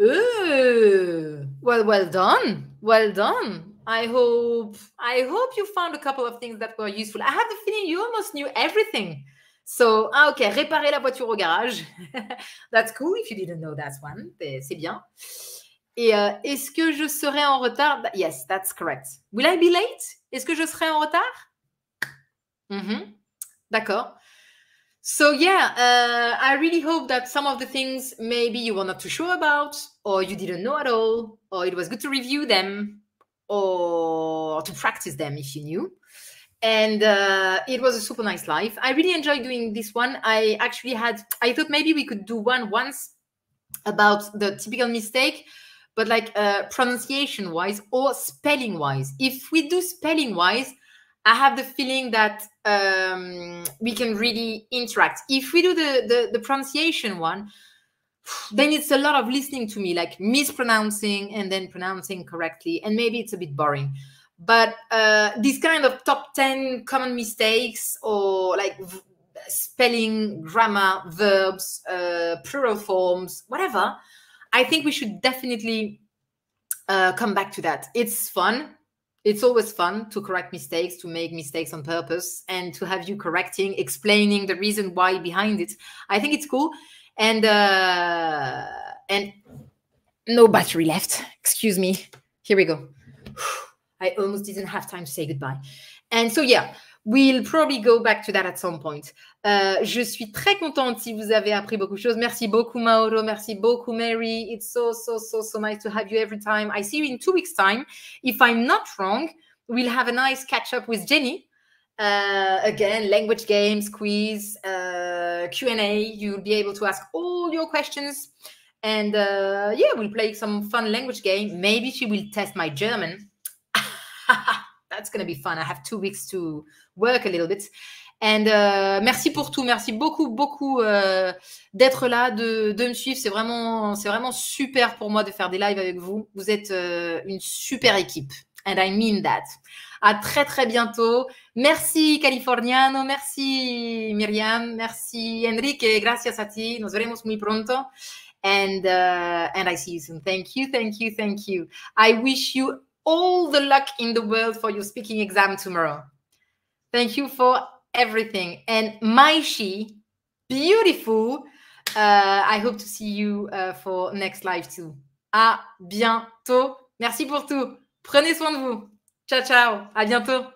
Ooh. Well, well done. Well done. I hope I hope you found a couple of things that were useful. I have the feeling you almost knew everything. So, ah, ok, réparer la voiture au garage. That's cool if you didn't know that one. C'est bien. Et euh, est-ce que je serai en retard? Yes, that's correct. Will I be late? Est-ce que je serai en retard? Mm -hmm. D'accord. So yeah, uh, I really hope that some of the things maybe you were not too sure about, or you didn't know at all, or it was good to review them, or to practice them if you knew. And uh, it was a super nice life. I really enjoyed doing this one. I actually had, I thought maybe we could do one once about the typical mistake but like uh, pronunciation wise or spelling wise. If we do spelling wise, I have the feeling that um, we can really interact. If we do the, the, the pronunciation one, then it's a lot of listening to me, like mispronouncing and then pronouncing correctly, and maybe it's a bit boring. But uh, this kind of top ten common mistakes or like spelling, grammar, verbs, uh, plural forms, whatever. I think we should definitely uh, come back to that. It's fun. It's always fun to correct mistakes, to make mistakes on purpose, and to have you correcting, explaining the reason why behind it. I think it's cool. And uh, and no battery left. Excuse me. Here we go. I almost didn't have time to say goodbye. And so yeah, We'll probably go back to that at some point. Euh, je suis très contente si vous avez appris beaucoup de choses. Merci beaucoup, Mauro. Merci beaucoup, Mary. It's so, so, so, so nice to have you every time. I see you in two weeks' time. If I'm not wrong, we'll have a nice catch up with Jenny. Uh, again, language games, quiz, uh, Q&A. You'll be able to ask all your questions. And uh, yeah, we'll play some fun language game. Maybe she will test my German. that's going to be fun. I have two weeks to work a little bit. And uh, merci pour tout, merci beaucoup, beaucoup uh, d'être là, de, de, me suivre. C'est vraiment, c'est vraiment super pour moi de faire des lives avec vous. Vous êtes euh, une super équipe. And I mean that. À très très bientôt. Merci Californiano, merci Myriam, merci Enrique, gracias a ti. Nos veremos muy pronto. And uh, and I see you soon. Thank you, thank you, thank you. I wish you all the luck in the world for your speaking exam tomorrow. Thank you for everything. And Maishi, beautiful. Uh, I hope to see you uh, for next live too. À bientôt. Merci pour tout. Prenez soin de vous. Ciao, ciao. À bientôt.